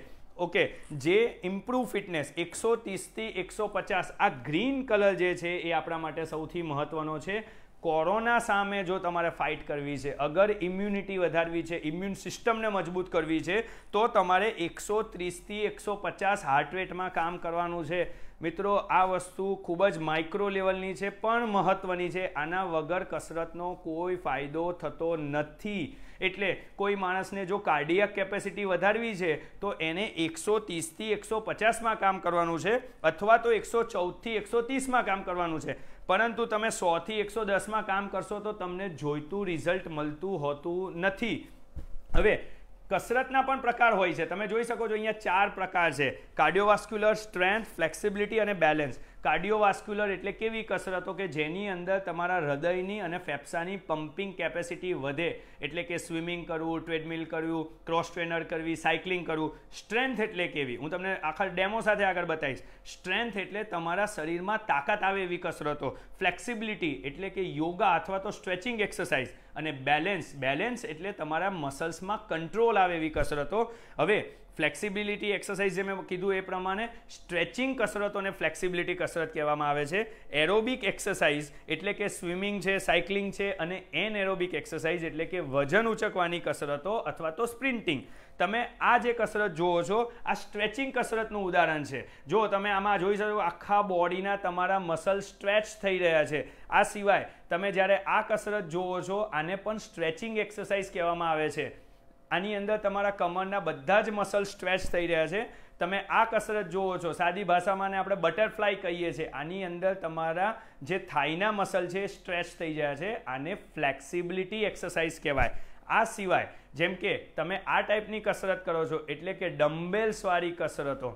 ઓકે જે ઇમ્પ્રૂવ ફિટનેસ એકસો ત્રીસથી એકસો પચાસ આ ગ્રીન કલર જે છે એ આપણા માટે સૌથી મહત્ત્વનો છે કોરોના સામે જો તમારે ફાઇટ કરવી છે અગર ઇમ્યુનિટી વધારવી છે ઇમ્યુન સિસ્ટમને મજબૂત કરવી છે તો તમારે એકસો ત્રીસથી એકસો પચાસ હાર્ટ કામ કરવાનું છે મિત્રો આ વસ્તુ ખૂબ જ માઇક્રો લેવલની છે પણ મહત્ત્વની છે આના વગર કસરતનો કોઈ ફાયદો થતો નથી એટલે કોઈ માણસને જો કાર્ડિયક કેપેસિટી વધારવી છે તો એને એકસો ત્રીસથી એકસો પચાસમાં કામ કરવાનું છે અથવા તો એકસો ચૌદથી એકસો ત્રીસમાં કામ કરવાનું છે પરંતુ તમે સોથી એકસો દસમાં કામ કરશો તો તમને જોઈતું રિઝલ્ટ મળતું હોતું નથી હવે કસરતના પણ પ્રકાર હોય છે તમે જોઈ શકો છો અહીંયા ચાર પ્રકાર છે કાર્ડિયોવાસ્ક્યુલર સ્ટ્રેન્થ ફ્લેક્સિબિલિટી અને બેલેન્સ કાર્ડિયોવાસ્ક્યુલર એટલે કેવી કસરતો કે જેની અંદર તમારા હૃદયની અને ફેફસાની પમ્પિંગ કેપેસિટી વધે એટલે કે સ્વિમિંગ કરવું ટ્રેડમિલ કરવું ક્રોસ ટ્રેનર કરવી સાયકલિંગ કરવું સ્ટ્રેન્થ એટલે કેવી હું તમને આખા ડેમો સાથે આગળ બતાવીશ સ્ટ્રેન્થ એટલે તમારા શરીરમાં તાકાત આવે એવી કસરતો ફ્લેક્સિબિલિટી એટલે કે યોગા અથવા તો સ્ટ્રેચિંગ એક્સરસાઇઝ અને બેલેન્સ બેલેન્સ એટલે તમારા મસલ્સમાં કંટ્રોલ આવે એવી કસરતો હવે ફ્લેક્સિબિલિટી એક્સરસાઇઝ જે મેં કીધું એ પ્રમાણે સ્ટ્રેચિંગ કસરતોને ફ્લેક્સિબિલિટી કસરત કહેવામાં આવે છે એરોબિક એક્સરસાઇઝ એટલે કે સ્વિમિંગ છે સાઇકલિંગ છે અને એન એરોબિક એક્સરસાઇઝ એટલે કે વજન ઉચકવાની કસરતો અથવા તો સ્પ્રિન્ટિંગ તમે આ જે કસરત જુઓ છો આ સ્ટ્રેચિંગ કસરતનું ઉદાહરણ છે જો તમે આમાં જોઈ શકો આખા બોડીના તમારા મસલ સ્ટ્રેચ થઈ રહ્યા છે આ સિવાય તમે જ્યારે આ કસરત જુઓ છો આને પણ સ્ટ્રેચિંગ એક્સરસાઇઝ કહેવામાં આવે છે આની અંદર તમારા કમરના બધા જ મસલ સ્ટ્રેચ થઈ રહ્યા છે તમે આ કસરત જુઓ છો સાદી ભાષામાં આપણે બટરફ્લાય કહીએ છીએ આની અંદર તમારા જે થાઈના મસલ છે સ્ટ્રેચ થઈ જાય છે આને ફ્લેક્સિબિલિટી એક્સરસાઇઝ કહેવાય આ સિવાય જેમ કે તમે આ ટાઈપની કસરત કરો છો એટલે કે ડમ્બેલ્સવાળી કસરતો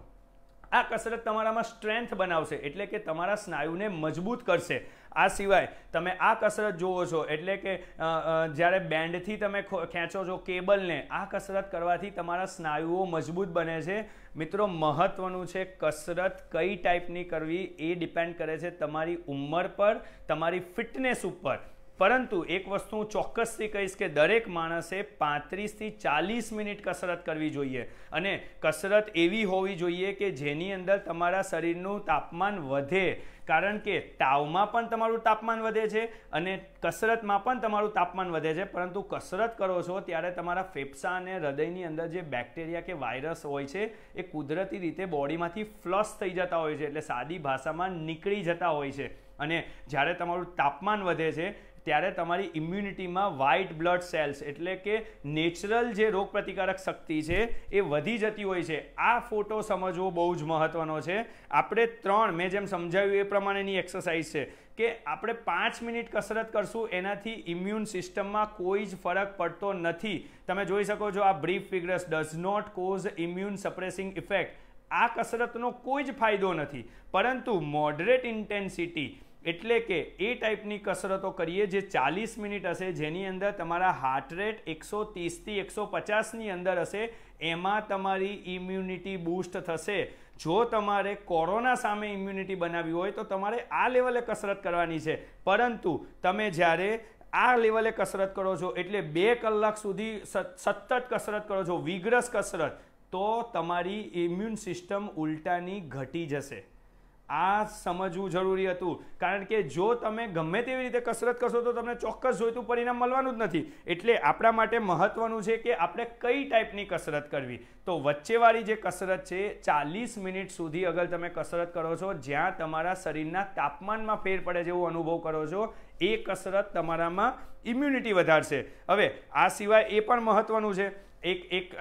આ કસરત તમારામાં સ્ટ્રેન્થ બનાવશે એટલે કે તમારા સ્નાયુને મજબૂત કરશે આ સિવાય તમે આ કસરત જુઓ છો એટલે કે જ્યારે બેન્ડથી તમે ખેંચો છો કેબલને આ કસરત કરવાથી તમારા સ્નાયુઓ મજબૂત બને છે મિત્રો મહત્વનું છે કસરત કઈ ટાઈપની કરવી એ ડિપેન્ડ કરે છે તમારી ઉંમર પર તમારી ફિટનેસ ઉપર પરંતુ એક વસ્તુ હું ચોક્કસથી કહીશ કે દરેક માણસે પાંત્રીસથી ચાલીસ મિનિટ કસરત કરવી જોઈએ અને કસરત એવી હોવી જોઈએ કે જેની અંદર તમારા શરીરનું તાપમાન વધે કારણ કે તાવમાં પણ તમારું તાપમાન વધે છે અને કસરતમાં પણ તમારું તાપમાન વધે છે પરંતુ કસરત કરો છો ત્યારે તમારા ફેફસા અને હૃદયની અંદર જે બેક્ટેરિયા કે વાયરસ હોય છે એ કુદરતી રીતે બોડીમાંથી ફ્લશ થઈ જતા હોય છે એટલે સાદી ભાષામાં નીકળી જતા હોય છે અને જ્યારે તમારું તાપમાન વધે છે ત્યારે તમારી ઇમ્યુનિટીમાં વ્હાઇટ બ્લડ સેલ્સ એટલે કે નેચરલ જે રોગપ્રતિકારક શક્તિ છે એ વધી જતી હોય છે આ ફોટો સમજવો બહુ જ મહત્ત્વનો છે આપણે ત્રણ મેં જેમ સમજાવ્યું એ પ્રમાણેની એક્સરસાઇઝ છે કે આપણે પાંચ મિનિટ કસરત કરશું એનાથી ઇમ્યુન સિસ્ટમમાં કોઈ જ ફરક પડતો નથી તમે જોઈ શકો છો આ brief figures does not cause immune suppressing effect આ કસરતનો કોઈ જ ફાયદો નથી પરંતુ મોડરેટ ઇન્ટેન્સિટી એટલે કે એ ટાઈપની કસરતો કરીએ જે ચાલીસ મિનિટ હશે જેની અંદર તમારા હાર્ટ રેટ એકસો ત્રીસથી એકસો પચાસની અંદર હશે એમાં તમારી ઇમ્યુનિટી બૂસ્ટ થશે જો તમારે કોરોના સામે ઇમ્યુનિટી બનાવવી હોય તો તમારે આ લેવલે કસરત કરવાની છે પરંતુ તમે જ્યારે આ લેવલે કસરત કરો છો એટલે બે કલાક સુધી સતત કસરત કરો છો વિગ્રસ કસરત તો તમારી ઇમ્યુન સિસ્ટમ ઉલટાની ઘટી જશે આ સમજવું જરૂરી હતું કારણ કે જો તમે ગમે તેવી રીતે કસરત કરશો તો તમને ચોક્કસ જોઈતું પરિણામ મળવાનું જ નથી એટલે આપણા માટે મહત્વનું છે કે આપણે કઈ ટાઈપની કસરત કરવી તો વચ્ચેવાળી જે કસરત છે ચાલીસ મિનિટ સુધી અગર તમે કસરત કરો છો જ્યાં તમારા શરીરના તાપમાનમાં ફેર પડે જેવો અનુભવ કરો છો એ કસરત તમારામાં ઇમ્યુનિટી વધારશે હવે આ સિવાય એ પણ મહત્વનું છે એક એક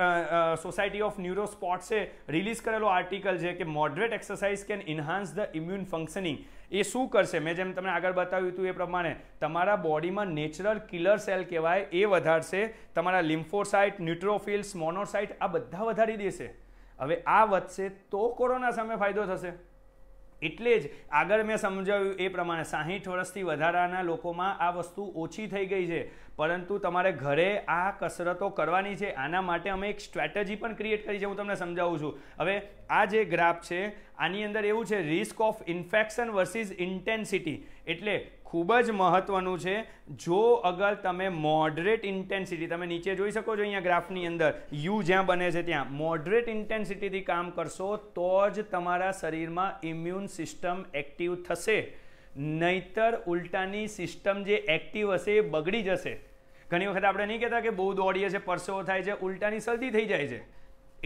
સોસાયટી ઓફ ન્યુરો સ્પોર્ટ્સે રિલીઝ કરેલો આર્ટિકલ છે કે moderate exercise can enhance the immune functioning એ શું કરશે મેં જેમ તમને આગળ બતાવ્યું હતું એ પ્રમાણે તમારા બોડીમાં નેચરલ કિલર સેલ કહેવાય એ વધારશે તમારા લિમ્ફોસાઇટ ન્યુટ્રોફિલ્સ મોનોસાઇટ આ બધા વધારી દેશે હવે આ વધશે તો કોરોના સામે ફાયદો થશે એટલે જ આગળ મેં સમજાવ્યું એ પ્રમાણે સાહીઠ વર્ષથી વધારાના લોકોમાં આ વસ્તુ ઓછી થઈ ગઈ છે પરંતુ તમારે ઘરે આ કસરતો કરવાની છે આના માટે અમે એક સ્ટ્રેટજી પણ ક્રિએટ કરી છે હું તમને સમજાવું છું હવે આ જે ગ્રાફ છે આની અંદર એવું છે risk of infection versus intensity એટલે ખૂબ જ મહત્વનું છે જો અગર તમે મોડરેટ ઇન્ટેન્સિટી તમે નીચે જોઈ શકો છો અહીંયા ગ્રાફની અંદર યુ જ્યાં બને છે ત્યાં મોડરેટ ઇન્ટેન્સિટીથી કામ કરશો તો જ તમારા શરીરમાં ઇમ્યુન સિસ્ટમ એક્ટિવ થશે નહીતર ઉલટાની સિસ્ટમ જે એક્ટિવ હશે એ બગડી જશે ઘણી વખત આપણે નહીં કહેતા કે બહુ દોડીએ છે પરસેવો થાય છે ઉલટાની શરદી થઈ જાય છે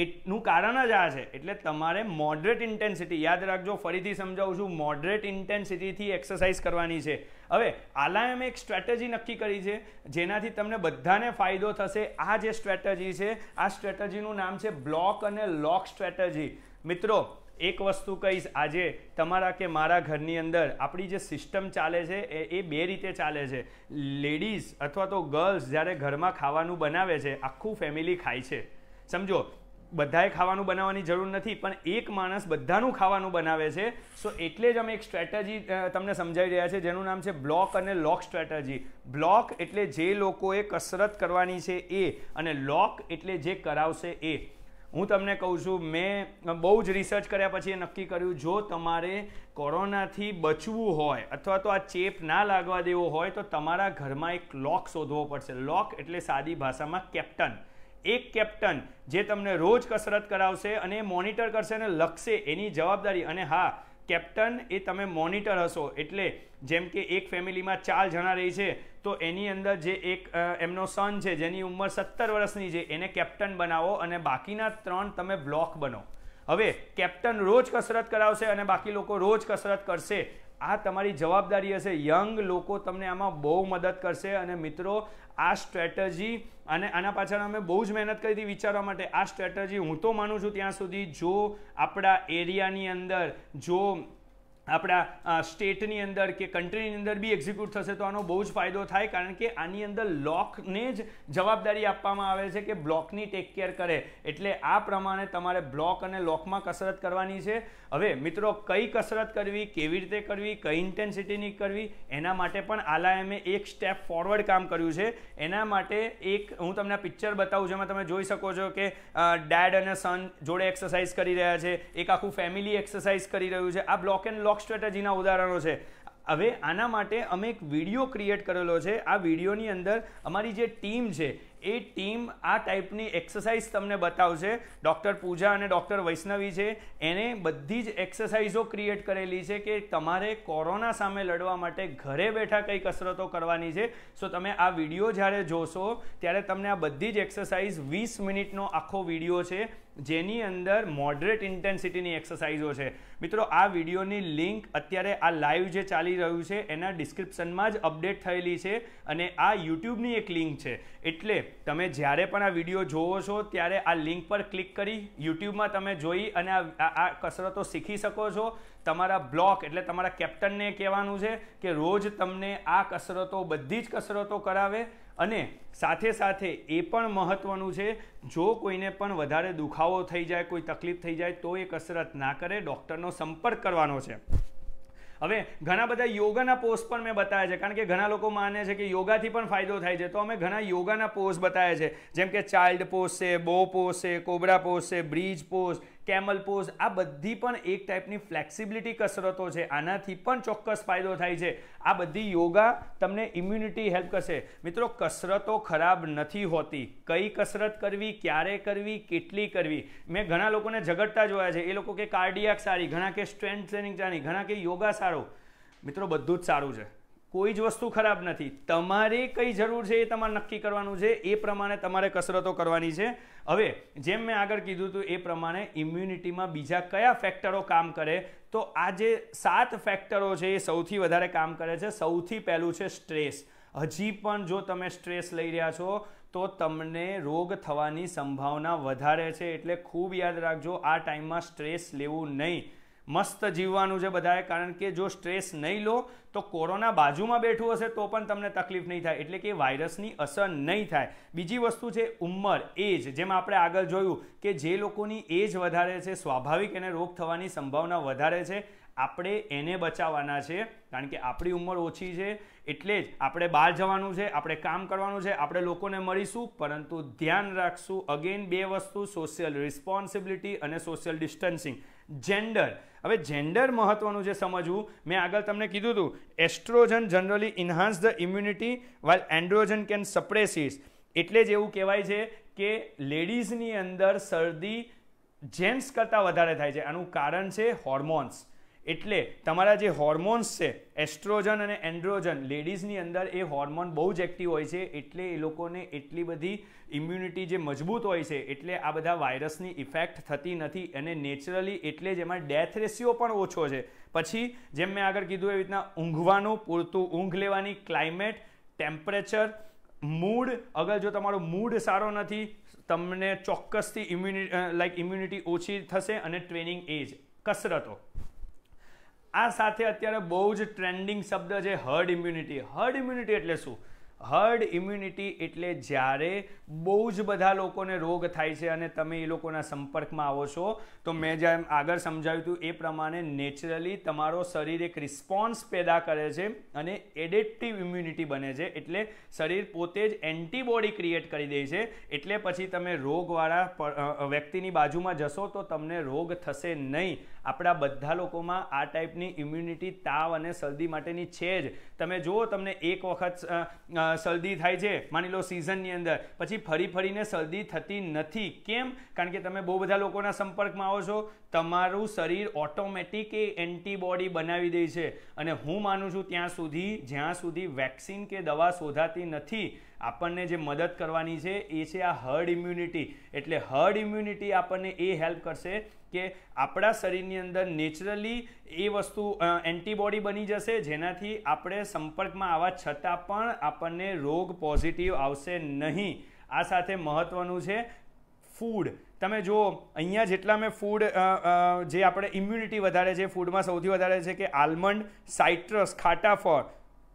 એટનું કારણ જ આ છે એટલે તમારે મોડરેટ ઇન્ટેન્સિટી યાદ રાખજો ફરીથી સમજાવું છું મોડરેટ ઇન્ટેન્સિટીથી એક્સરસાઇઝ કરવાની છે હવે આલાએ મેં એક સ્ટ્રેટેજી નક્કી કરી છે જેનાથી તમને બધાને ફાયદો થશે આ જે સ્ટ્રેટજી છે આ સ્ટ્રેટેજીનું નામ છે બ્લોક અને લોક સ્ટ્રેટેજી મિત્રો એક વસ્તુ કહીશ આજે તમારા કે મારા ઘરની અંદર આપણી જે સિસ્ટમ ચાલે છે એ એ બે રીતે ચાલે છે લેડીઝ અથવા તો ગર્લ્સ જ્યારે ઘરમાં ખાવાનું બનાવે છે આખું ફેમિલી ખાય છે સમજો બધાએ ખાવાનું બનાવવાની જરૂર નથી પણ એક માણસ બધાનું ખાવાનું બનાવે છે સો એટલે જ અમે એક સ્ટ્રેટેજી તમને સમજાવી રહ્યા છે જેનું નામ છે બ્લોક અને લોક સ્ટ્રેટજી બ્લોક એટલે જે લોકોએ કસરત કરવાની છે એ અને લોક એટલે જે કરાવશે એ હું તમને કહું છું મેં બહુ જ રિસર્ચ કર્યા પછી એ નક્કી કર્યું જો તમારે કોરોનાથી બચવું હોય અથવા તો આ ચેપ ના લાગવા દેવો હોય તો તમારા ઘરમાં એક લોક શોધવો પડશે લોક એટલે સાદી ભાષામાં કેપ્ટન એક કેપ્ટન જે તમને રોજ કસરત કરાવશે અને મોનિટર કરશે અને લખશે એની જવાબદારી અને હા કેપ્ટન એ તમે મોનિટર હશો એટલે જેમ કે એક ફેમિલીમાં ચાર જણા રહી છે તો એની અંદર જે એક એમનો સન છે જેની ઉંમર સત્તર વર્ષની છે એને કેપ્ટન બનાવો અને બાકીના ત્રણ તમે બ્લોક બનો હવે કેપ્ટન રોજ કસરત કરાવશે અને બાકી લોકો રોજ કસરત કરશે આ તમારી જવાબદારી હશે યંગ લોકો તમને આમાં બહુ મદદ કરશે અને મિત્રો આ સ્ટ્રેટજી અને આના પાછળ અમે બહુ જ મહેનત કરી હતી વિચારવા માટે આ સ્ટ્રેટજી હું તો માનું છું ત્યાં સુધી જો આપણા એરિયાની અંદર જો આપણા સ્ટેટની અંદર કે કન્ટ્રીની અંદર બી એક્ઝિક્યુટ થશે તો આનો બહુ જ ફાયદો થાય કારણ કે આની અંદર લોકને જ જવાબદારી આપવામાં આવે છે કે બ્લોકની ટેક કેર કરે એટલે આ પ્રમાણે તમારે બ્લોક અને લોકમાં કસરત કરવાની છે હવે મિત્રો કઈ કસરત કરવી કેવી રીતે કરવી કઈ ઇન્ટેન્સિટીની કરવી એના માટે પણ આલાયમે એક સ્ટેપ ફોરવર્ડ કામ કર્યું છે એના માટે એક હું તમને પિક્ચર બતાવું જેમાં તમે જોઈ શકો છો કે ડેડ અને સન જોડે એક્સરસાઇઝ કરી રહ્યા છે એક આખું ફેમિલી એક્સરસાઇઝ કરી રહ્યું છે આ બ્લોક એન્ડ લોક બ્લોક સ્ટ્રેટેજીના ઉદાહરણો છે હવે આના માટે અમે એક વિડીયો ક્રિએટ કરેલો છે આ વિડીયોની અંદર અમારી જે ટીમ છે એ ટીમ આ ટાઈપની એક્સરસાઇઝ તમને બતાવશે ડૉક્ટર પૂજા અને ડૉક્ટર વૈષ્ણવી છે એને બધી જ એક્સરસાઇઝો ક્રિએટ કરેલી છે કે તમારે કોરોના સામે લડવા માટે ઘરે બેઠા કઈ કસરતો કરવાની છે સો તમે આ વિડીયો જ્યારે જોશો ત્યારે તમને આ બધી જ એક્સરસાઇઝ વીસ મિનિટનો આખો વિડીયો છે જેની અંદર મોડરેટ ઇન્ટેન્સિટીની એક્સરસાઇઝો છે મિત્રો આ વિડીયોની લિંક અત્યારે આ લાઈવ જે ચાલી રહ્યું છે એના ડિસ્ક્રિપ્શનમાં જ અપડેટ થયેલી છે અને આ યુટ્યુબની એક લિંક છે એટલે તમે જ્યારે પણ આ વિડીયો જોવો છો ત્યારે આ લિંક પર ક્લિક કરી યુટ્યુબમાં તમે જોઈ અને આ કસરતો શીખી શકો છો તમારા બ્લોક એટલે તમારા કેપ્ટનને કહેવાનું છે કે રોજ તમને આ કસરતો બધી જ કસરતો કરાવે અને સાથે સાથે એ પણ મહત્ત્વનું છે જો કોઈને પણ વધારે દુખાવો થઈ જાય કોઈ તકલીફ થઈ જાય તો એ કસરત ના કરે ડૉક્ટરનો સંપર્ક કરવાનો છે હવે ઘણા બધા યોગાના પોઝ પણ મેં બતાવ્યા છે કારણ કે ઘણા લોકો માને છે કે યોગાથી પણ ફાયદો થાય છે તો અમે ઘણા યોગાના પોઝ બતાવ્યા છે જેમ કે ચાઇલ્ડ પોઝ છે બો પોઝ છે કોબરા પોઝ છે બ્રિજ પોઝ કેમલ પોઝ આ બધી પણ એક ટાઈપની ફ્લેક્સિબિલિટી કસરતો છે આનાથી પણ ચોક્કસ ફાયદો થાય છે આ બધી યોગા તમને ઇમ્યુનિટી હેલ્પ કરશે મિત્રો કસરતો ખરાબ નથી હોતી કઈ કસરત કરવી ક્યારે કરવી કેટલી કરવી મેં ઘણા લોકોને ઝઘડતા જોયા છે એ લોકો કે કાર્ડિયાક સારી ઘણા કે સ્ટ્રેન્થ ટ્રેનિંગ સારી ઘણા કે યોગા સારો મિત્રો બધું જ સારું છે કોઈ જ વસ્તુ ખરાબ નથી તમારે કઈ જરૂર છે એ તમારે નક્કી કરવાનું છે એ પ્રમાણે તમારે કસરતો કરવાની છે હવે જેમ મેં આગળ કીધું હતું એ પ્રમાણે ઇમ્યુનિટીમાં બીજા કયા ફેક્ટરો કામ કરે તો આ જે સાત ફેક્ટરો છે એ સૌથી વધારે કામ કરે છે સૌથી પહેલું છે સ્ટ્રેસ હજી પણ જો તમે સ્ટ્રેસ લઈ રહ્યા છો તો તમને રોગ થવાની સંભાવના વધારે છે એટલે ખૂબ યાદ રાખજો આ ટાઈમમાં સ્ટ્રેસ લેવું નહીં મસ્ત જીવવાનું છે બધાએ કારણ કે જો સ્ટ્રેસ નહીં લો તો કોરોના બાજુમાં બેઠું હશે તો પણ તમને તકલીફ નહીં થાય એટલે કે વાયરસની અસર નહીં થાય બીજી વસ્તુ છે ઉંમર એજ જેમ આપણે આગળ જોયું કે જે લોકોની એજ વધારે છે સ્વાભાવિક એને રોગ થવાની સંભાવના વધારે છે આપણે એને બચાવવાના છે કારણ કે આપણી ઉંમર ઓછી છે એટલે જ આપણે બહાર જવાનું છે આપણે કામ કરવાનું છે આપણે લોકોને મળીશું પરંતુ ધ્યાન રાખશું અગેન બે વસ્તુ સોશિયલ રિસ્પોન્સિબિલિટી અને સોશિયલ ડિસ્ટન્સિંગ જેન્ડર હવે જેન્ડર મહત્વનું છે સમજવું મેં આગળ તમને કીધું હતું estrogen generally enhance the immunity while androgen can suppresses એટલે જ એવું કહેવાય છે કે લેડીઝની અંદર શરદી જેન્ટ્સ કરતાં વધારે થાય છે આનું કારણ છે હોર્મોન્સ એટલે તમારા જે હોર્મોન્સ છે એસ્ટ્રોજન અને એન્ડ્રોજન લેડીઝની અંદર એ હોર્મોન બહુ જ એક્ટિવ હોય છે એટલે એ લોકોને એટલી બધી ઇમ્યુનિટી જે મજબૂત હોય છે એટલે આ બધા વાયરસની ઇફેક્ટ થતી નથી અને નેચરલી એટલે જ એમાં ડેથ રેશિયો પણ ઓછો છે પછી જેમ મેં આગળ કીધું એવી રીતના ઊંઘવાનું પૂરતું ઊંઘ લેવાની ક્લાઇમેટ ટેમ્પરેચર મૂડ અગર જો તમારો મૂડ સારો નથી તમને ચોક્કસથી ઇમ્યુનિ લાઈક ઇમ્યુનિટી ઓછી થશે અને ટ્રેનિંગ એજ કસરતો આ સાથે અત્યારે બહુ જ ટ્રેન્ડિંગ શબ્દ છે હર્ડ ઇમ્યુનિટી હર્ડ ઇમ્યુનિટી એટલે શું હર્ડ ઇમ્યુનિટી એટલે જ્યારે બહુ જ બધા લોકોને રોગ થાય છે અને તમે એ લોકોના સંપર્કમાં આવો છો તો મેં જેમ આગળ સમજાવ્યું હતું એ પ્રમાણે નેચરલી તમારો શરીર એક રિસ્પોન્સ પેદા કરે છે અને એડેપ્ટિવ ઇમ્યુનિટી બને છે એટલે શરીર પોતે જ એન્ટીબોડી ક્રિએટ કરી દે છે એટલે પછી તમે રોગવાળા વ્યક્તિની બાજુમાં જશો તો તમને રોગ થશે નહીં આપણા બધા લોકોમાં આ ટાઈપની ઇમ્યુનિટી તાવ અને શરદી માટેની છે જ તમે જુઓ તમને એક વખત શરદી થાય છે માની લો સિઝનની અંદર પછી ફરી ફરીને શરદી થતી નથી કેમ કારણ કે તમે બહુ બધા લોકોના સંપર્કમાં આવો છો તમારું શરીર ઓટોમેટિક એ એન્ટીબોડી બનાવી દે છે અને હું માનું છું ત્યાં સુધી જ્યાં સુધી વેક્સિન કે દવા શોધાતી નથી આપણને જે મદદ કરવાની છે એ છે આ હર્ડ ઇમ્યુનિટી એટલે હર્ડ ઇમ્યુનિટી આપણને એ હેલ્પ કરશે કે આપણા શરીરની અંદર નેચરલી એ વસ્તુ એન્ટીબોડી બની જશે જેનાથી આપણે સંપર્કમાં આવવા છતાં પણ આપણને રોગ પોઝિટિવ આવશે નહીં આ સાથે મહત્ત્વનું છે ફૂડ તમે જુઓ અહીંયા જેટલા મેં ફૂડ જે આપણે ઇમ્યુનિટી વધારે છે ફૂડમાં સૌથી વધારે છે કે આલમંડ સાઇટ્રસ ખાટા ફળ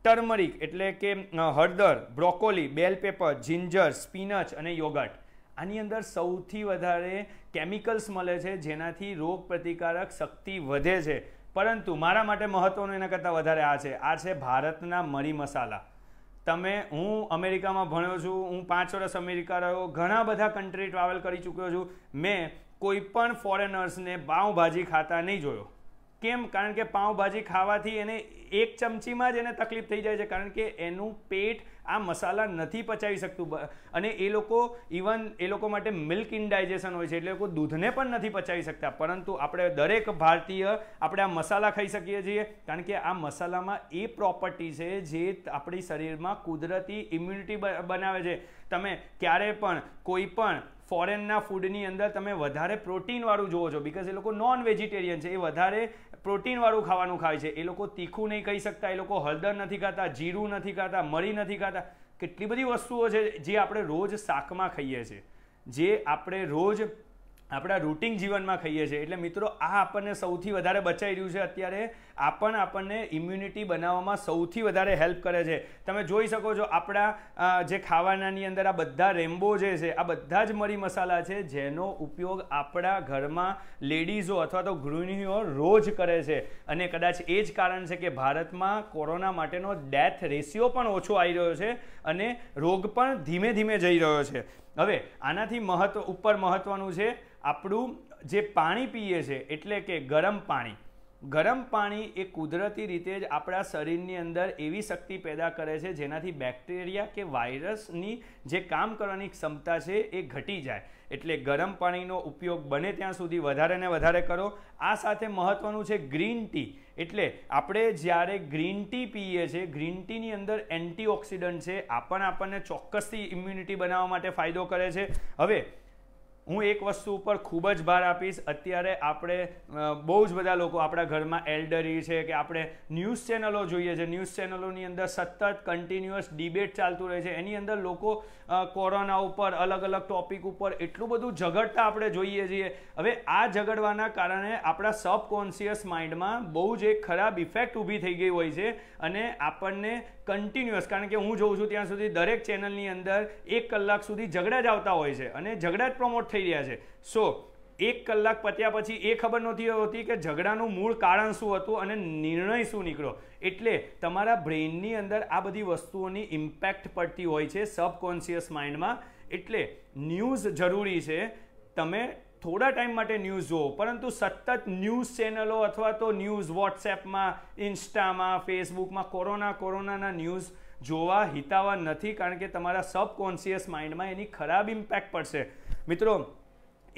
ટર્મરિક એટલે કે હળદર broccoli bell pepper ginger spinach અને યોગટ આની અંદર સૌથી વધારે કેમિકલ્સ મળે છે જેનાથી રોગ પ્રતિકારક શક્તિ વધે છે પરંતુ મારા માટે મહત્ત્વનું એના કરતાં વધારે આ છે આ છે ભારતના મરી મસાલા તમે હું અમેરિકામાં ભણ્યો છું હું પાંચ વર્ષ અમેરિકા રહ્યો ઘણા બધા કન્ટ્રી ટ્રાવેલ કરી ચૂક્યો છું મેં કોઈ પણ ફોરેનર્સને પાઉંભાજી ખાતા નહીં જોયો કેમ કારણ કે પાઉંભાજી ખાવાથી એને એક ચમચીમાં જ એને તકલીફ થઈ જાય છે કારણ કે એનું પેટ આ મસાલા નથી પચાવી શકતું અને એ લોકો ઇવન એ લોકો માટે મિલ્ક ઇન્ડાઇજેશન હોય છે એટલે લોકો દૂધને પણ નથી પચાવી શકતા પરંતુ આપણે દરેક ભારતીય આપણે આ મસાલા ખાઈ શકીએ છીએ કારણ કે આ મસાલામાં એ પ્રોપર્ટી છે જે આપણી શરીરમાં કુદરતી ઇમ્યુનિટી બનાવે છે તમે ક્યારે પણ કોઈ પણ ફોરેનના ફૂડની અંદર તમે વધારે પ્રોટીનવાળું જુઓ છો બિકોઝ એ લોકો નોન વેજીટેરિયન છે એ વધારે પ્રોટીનવાળું ખાવાનું ખાય છે એ લોકો તીખું નહીં કહી શકતા એ લોકો હળદર નથી ખાતા જીરું નથી ખાતા મરી નથી ખાતા કેટલી બધી વસ્તુઓ છે જે આપણે રોજ શાકમાં ખાઈએ છીએ જે આપણે રોજ આપણા રૂટિન જીવનમાં ખાઈએ છીએ એટલે મિત્રો આ આપણને સૌથી વધારે બચાઈ રહ્યું છે અત્યારે આ પણ આપણને ઇમ્યુનિટી બનાવવામાં સૌથી વધારે હેલ્પ કરે છે તમે જોઈ શકો છો આપણા જે ખાવાનાની અંદર આ બધા રેમ્બો જે છે આ બધા જ મરી મસાલા છે જેનો ઉપયોગ આપણા ઘરમાં લેડીઝો અથવા તો ગૃહિણીઓ રોજ કરે છે અને કદાચ એ જ કારણ છે કે ભારતમાં કોરોના માટેનો ડેથ રેશિયો પણ ઓછો આવી રહ્યો છે અને રોગ પણ ધીમે ધીમે જઈ રહ્યો છે હવે આનાથી મહત્વ ઉપર મહત્વનું છે આપણું જે પાણી પીએ છે એટલે કે ગરમ પાણી ગરમ પાણી એ કુદરતી રીતે જ આપણા શરીરની અંદર એવી શક્તિ પેદા કરે છે જેનાથી બેક્ટેરિયા કે વાયરસની જે કામ કરવાની ક્ષમતા છે એ ઘટી જાય એટલે ગરમ પાણીનો ઉપયોગ બને ત્યાં સુધી વધારે ને વધારે કરો આ સાથે મહત્ત્વનું છે ગ્રીન ટી એટલે આપણે જ્યારે ગ્રીન ટી પીએ છીએ ગ્રીન ટીની અંદર એન્ટીઓક્સિડન્ટ છે આ પણ આપણને ચોક્કસથી ઇમ્યુનિટી બનાવવા માટે ફાયદો કરે છે હવે હું એક વસ્તુ ઉપર ખૂબ જ ભાર આપીશ અત્યારે આપણે બહુ જ બધા લોકો આપણા ઘરમાં એલ્ડરી છે કે આપણે ન્યૂઝ ચેનલો જોઈએ છે ન્યૂઝ ચેનલોની અંદર સતત કન્ટિન્યુઅસ ડિબેટ ચાલતું રહે છે એની અંદર લોકો કોરોના ઉપર અલગ અલગ ટોપિક ઉપર એટલું બધું ઝઘડતા આપણે જોઈએ છીએ હવે આ ઝઘડવાના કારણે આપણા સબકોન્શિયસ માઇન્ડમાં બહુ જ એક ખરાબ ઇફેક્ટ ઊભી થઈ ગઈ હોય છે અને આપણને કન્ટિન્યુઅસ કારણ કે હું જોઉં છું ત્યાં સુધી દરેક ચેનલની અંદર એક કલાક સુધી ઝઘડા જ આવતા હોય છે અને ઝઘડા જ પ્રમોટ થઈ રહ્યા છે સો એક કલાક પત્યા પછી એ ખબર નહોતી હોતી કે ઝઘડાનું મૂળ કારણ શું હતું અને નિર્ણય શું નીકળ્યો એટલે તમારા બ્રેઇનની અંદર આ બધી વસ્તુઓની ઇમ્પેક્ટ પડતી હોય છે સબકોન્શિયસ માઇન્ડમાં એટલે ન્યૂઝ જરૂરી છે તમે થોડા ટાઈમ માટે ન્યૂઝ જુઓ પરંતુ સતત ન્યૂઝ ચેનલો અથવા તો ન્યૂઝ વોટ્સએપમાં ઇન્સ્ટામાં ફેસબુકમાં કોરોના કોરોનાના ન્યૂઝ જોવા હિતાવા નથી કારણ કે તમારા સબકોન્શિયસ માઇન્ડમાં એની ખરાબ ઇમ્પેક્ટ પડશે મિત્રો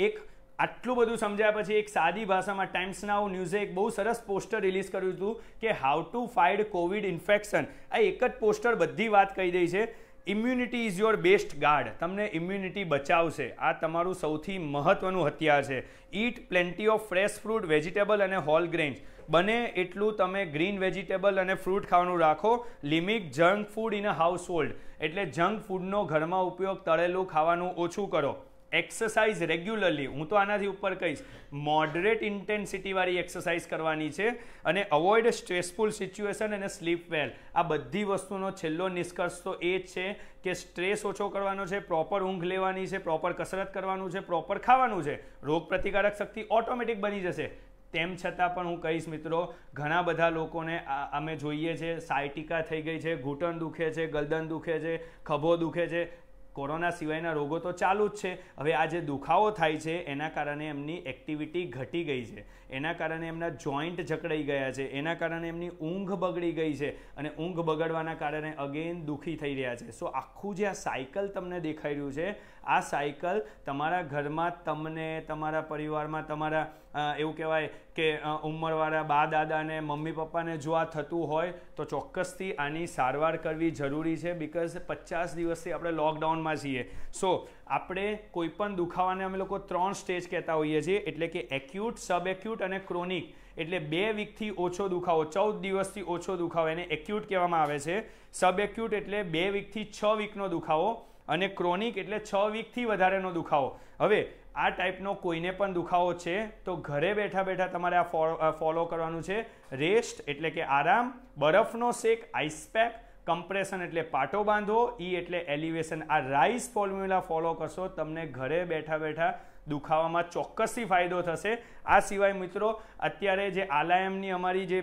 એક આટલું બધું સમજ્યા પછી એક સાદી ભાષામાં ટાઈમ્સ નાવ ન્યૂઝે એક બહુ સરસ પોસ્ટર રિલીઝ કર્યું હતું કે how to fight covid infection આ એક જ પોસ્ટર બધી વાત કહી દઈ છે immunity is your best guard તમને ઇમ્યુનિટી બચાવશે આ તમારું સૌથી મહત્ત્વનું હથિયાર છે eat plenty of fresh fruit vegetable અને હોલ ગ્રેન્સ બને એટલું તમે ગ્રીન વેજીટેબલ અને ફ્રૂટ ખાવાનું રાખો limit junk food in a household એટલે જંક ફૂડનો ઘરમાં ઉપયોગ તળેલું ખાવાનું ઓછું કરો એક્સરસાઇઝ રેગ્યુલરલી હું તો આનાથી ઉપર કહીશ મોડરેટ ઇન્ટેન્સિટીવાળી એક્સરસાઇઝ કરવાની છે અને અવોઇડ સ્ટ્રેસફુલ સિચ્યુએશન અને સ્લીપ વેલ આ બધી વસ્તુનો છેલ્લો નિષ્કર્ષ તો એ જ છે કે સ્ટ્રેસ ઓછો કરવાનો છે પ્રોપર ઊંઘ લેવાની છે પ્રોપર કસરત કરવાનું છે પ્રોપર ખાવાનું છે રોગ પ્રતિકારક શક્તિ ઓટોમેટિક બની જશે તેમ છતાં પણ હું કહીશ મિત્રો ઘણા બધા લોકોને અમે જોઈએ છે સાયટિકા થઈ ગઈ છે ઘૂંટણ દુખે છે ગલદન દુખે છે ખભો દુખે છે કોરોના સિવાયના રોગો તો ચાલુ જ છે હવે આ જે દુખાવો થાય છે એના કારણે એમની એક્ટિવિટી ઘટી ગઈ છે એના કારણે એમના જોઈન્ટ જકડાઈ ગયા છે એના કારણે એમની ઊંઘ બગડી ગઈ છે અને ઊંઘ બગડવાના કારણે અગેન દુઃખી થઈ રહ્યા છે સો આખું જે આ સાયકલ તમને દેખાઈ રહ્યું છે આ સાયકલ તમારા ઘરમાં તમને તમારા પરિવારમાં તમારા એવું કહેવાય કે ઉંમરવાળા બા દાદાને મમ્મી પપ્પાને જો આ થતું હોય તો ચોક્કસથી આની સારવાર કરવી જરૂરી છે બિકોઝ પચાસ દિવસથી આપણે લોકડાઉનમાં છીએ સો આપણે કોઈપણ દુખાવાને અમે લોકો ત્રણ સ્ટેજ કહેતા હોઈએ છીએ એટલે કે એક્યુટ સબ એક્યુટ અને ક્રોનિક એટલે બે વીકથી ઓછો દુખાવો ચૌદ દિવસથી ઓછો દુખાવો એને એક્યુટ કહેવામાં આવે છે સબ એક્યુટ એટલે બે વીકથી છ વીકનો દુખાવો અને ક્રોનિક એટલે છ વીકથી વધારેનો દુખાવો હવે આ ટાઈપનો કોઈને પણ દુખાવો છે તો ઘરે બેઠા બેઠા તમારે આ ફોલો કરવાનું છે રેસ્ટ એટલે કે આરામ બરફનો શેક આઈસ પેક કમ્પ્રેશન એટલે પાટો બાંધવો ઈ એટલે એલિવેશન આ રાઇસ ફોર્મ્યુલા ફોલો કરશો તમને ઘરે બેઠા બેઠા દુખાવામાં ચોક્કસથી ફાયદો થશે આ સિવાય મિત્રો અત્યારે જે આલાયમની અમારી જે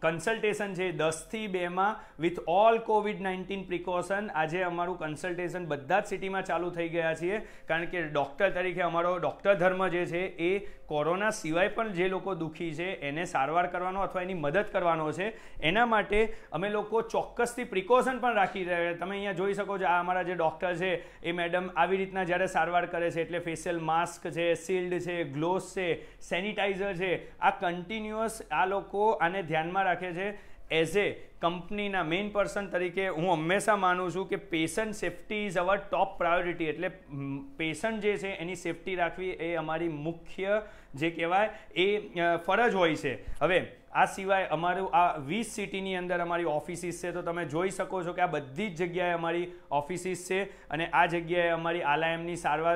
કન્સલ્ટેશન છે દસથી બેમાં with all covid nineteen precaution આજે અમારું કન્સલ્ટેશન બધા જ સિટીમાં ચાલુ થઈ ગયા છીએ કારણ કે ડૉક્ટર તરીકે અમારો ડૉક્ટર ધર્મ જે છે એ કોરોના સિવાય પણ જે લોકો દુઃખી છે એને સારવાર કરવાનો અથવા એની મદદ કરવાનો છે એના માટે અમે લોકો ચોક્કસથી પ્રિકોશન પણ રાખી રહ્યા તમે અહીંયા જોઈ શકો છો આ અમારા જે ડૉક્ટર છે એ મેડમ આવી રીતના જ્યારે સારવાર કરે છે એટલે ફેશિયલ માસ્ક છે શિલ્ડ છે ગ્લોવ્સ છે સેનિટાઈઝર છે આ કન્ટિન્યુઅસ આ લોકો આને ધ્યાનમાં રાખે છે એઝ એ કંપનીના મેઇન પર્સન તરીકે હું હંમેશા માનું છું કે patient safety is our top priority એટલે પેશન્ટ જે છે એની સેફ્ટી રાખવી એ અમારી મુખ્ય જે કહેવાય એ ફરજ હોય છે હવે આ સિવાય અમારું આ વીસ સિટીની અંદર અમારી ઓફિસીસ છે તો તમે જોઈ શકો છો કે આ બધી જ જગ્યાએ અમારી ઓફિસીસ છે અને આ જગ્યાએ અમારી આલાયમની સારવાર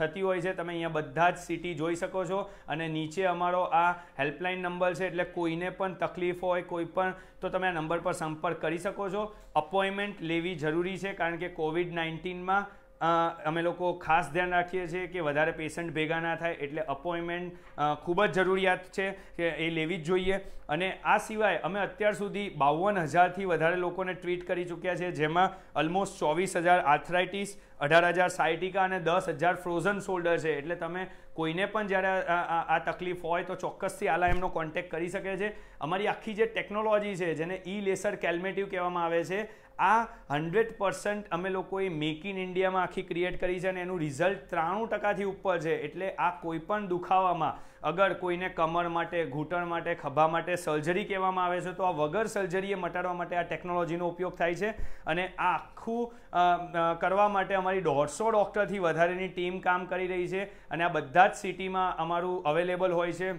થતી હોય છે તમે અહીંયા બધા જ સિટી જોઈ શકો છો અને નીચે અમારો આ હેલ્પલાઇન નંબર છે એટલે કોઈને પણ તકલીફ હોય કોઈ પણ તો તમે આ નંબર પર સંપર્ક કરી શકો છો અપોઇન્ટમેન્ટ લેવી જરૂરી છે કારણ કે કોવિડ નાઇન્ટીનમાં અમે લોકો ખાસ ધ્યાન રાખીએ છીએ કે વધારે પેશન્ટ ભેગા ના થાય એટલે અપોઇન્ટમેન્ટ ખૂબ જ જરૂરિયાત છે કે એ લેવી જ જોઈએ અને આ સિવાય અમે અત્યાર સુધી બાવન હજારથી વધારે લોકોને ટ્રીટ કરી ચૂક્યા છે જેમાં ઓલમોસ્ટ ચોવીસ હજાર આર્થરાઇટીસ અઢાર હજાર સાયટિકા અને દસ હજાર ફ્રોઝન શોલ્ડર છે એટલે તમે કોઈને પણ જ્યારે આ તકલીફ હોય તો ચોક્કસથી આલા એમનો કોન્ટેક્ટ કરી શકે છે અમારી આખી જે ટેકનોલોજી છે જેને ઈ લેસર કેલ્મેટિવ કહેવામાં આવે છે આ હંડ્રેડ પર્સન્ટ અમે લોકોએ મેક ઇન ઇન્ડિયામાં આખી ક્રિએટ કરી છે અને એનું રિઝલ્ટ ત્રાણું ટકાથી ઉપર છે એટલે આ કોઈપણ દુખાવામાં અગર કોઈને કમર માટે ઘૂંટણ માટે ખભા માટે સર્જરી કહેવામાં આવે છે તો આ વગર સર્જરીએ મટાડવા માટે આ ટેકનોલોજીનો ઉપયોગ થાય છે અને આ આખું કરવા માટે અમારી દોઢસો ડૉક્ટરથી વધારેની ટીમ કામ કરી રહી છે અને આ બધા જ સિટીમાં અમારું અવેલેબલ હોય છે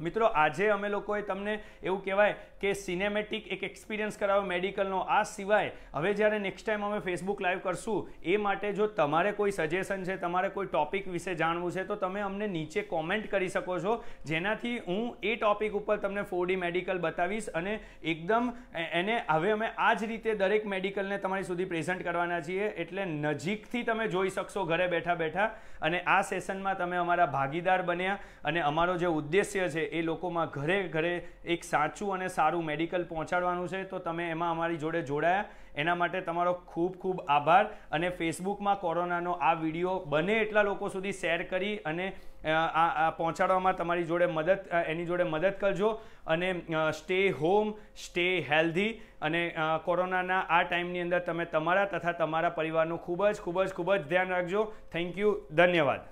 મિત્રો આજે અમે લોકોએ તમને એવું કહેવાય કે સિનેમેટિક એક એક્સપિરિયન્સ કરાવો મેડિકલનો આ સિવાય હવે જ્યારે નેક્સ્ટ ટાઈમ અમે ફેસબુક લાઈવ કરશું એ માટે જો તમારે કોઈ સજેશન છે તમારે કોઈ ટોપિક વિશે જાણવું છે તો તમે અમને નીચે કોમેન્ટ કરી શકો છો જેનાથી હું એ ટોપિક ઉપર તમને ફોરડી મેડિકલ બતાવીશ અને એકદમ એને હવે અમે આ જ રીતે દરેક મેડિકલને તમારી સુધી પ્રેઝન્ટ કરવાના છીએ એટલે નજીકથી તમે જોઈ શકશો ઘરે બેઠા બેઠા અને આ સેશનમાં તમે અમારા ભાગીદાર બન્યા અને અમારો જે ઉદ્દેશ્ય છે એ લોકોમાં ઘરે ઘરે એક સાચું અને સારું મેડિકલ પહોંચાડવાનું છે તો તમે એમાં અમારી જોડે જોડાયા એના માટે તમારો ખૂબ ખૂબ આભાર અને ફેસબુકમાં કોરોનાનો આ વિડીયો બને એટલા લોકો સુધી શેર કરી અને આ પહોંચાડવામાં તમારી જોડે મદદ એની જોડે મદદ કરજો અને સ્ટે હોમ સ્ટે હેલ્ધી અને કોરોનાના આ ટાઈમની અંદર તમે તમારા તથા તમારા પરિવારનું ખૂબ જ ખૂબ જ ખૂબ જ ધ્યાન રાખજો થેન્ક યુ ધન્યવાદ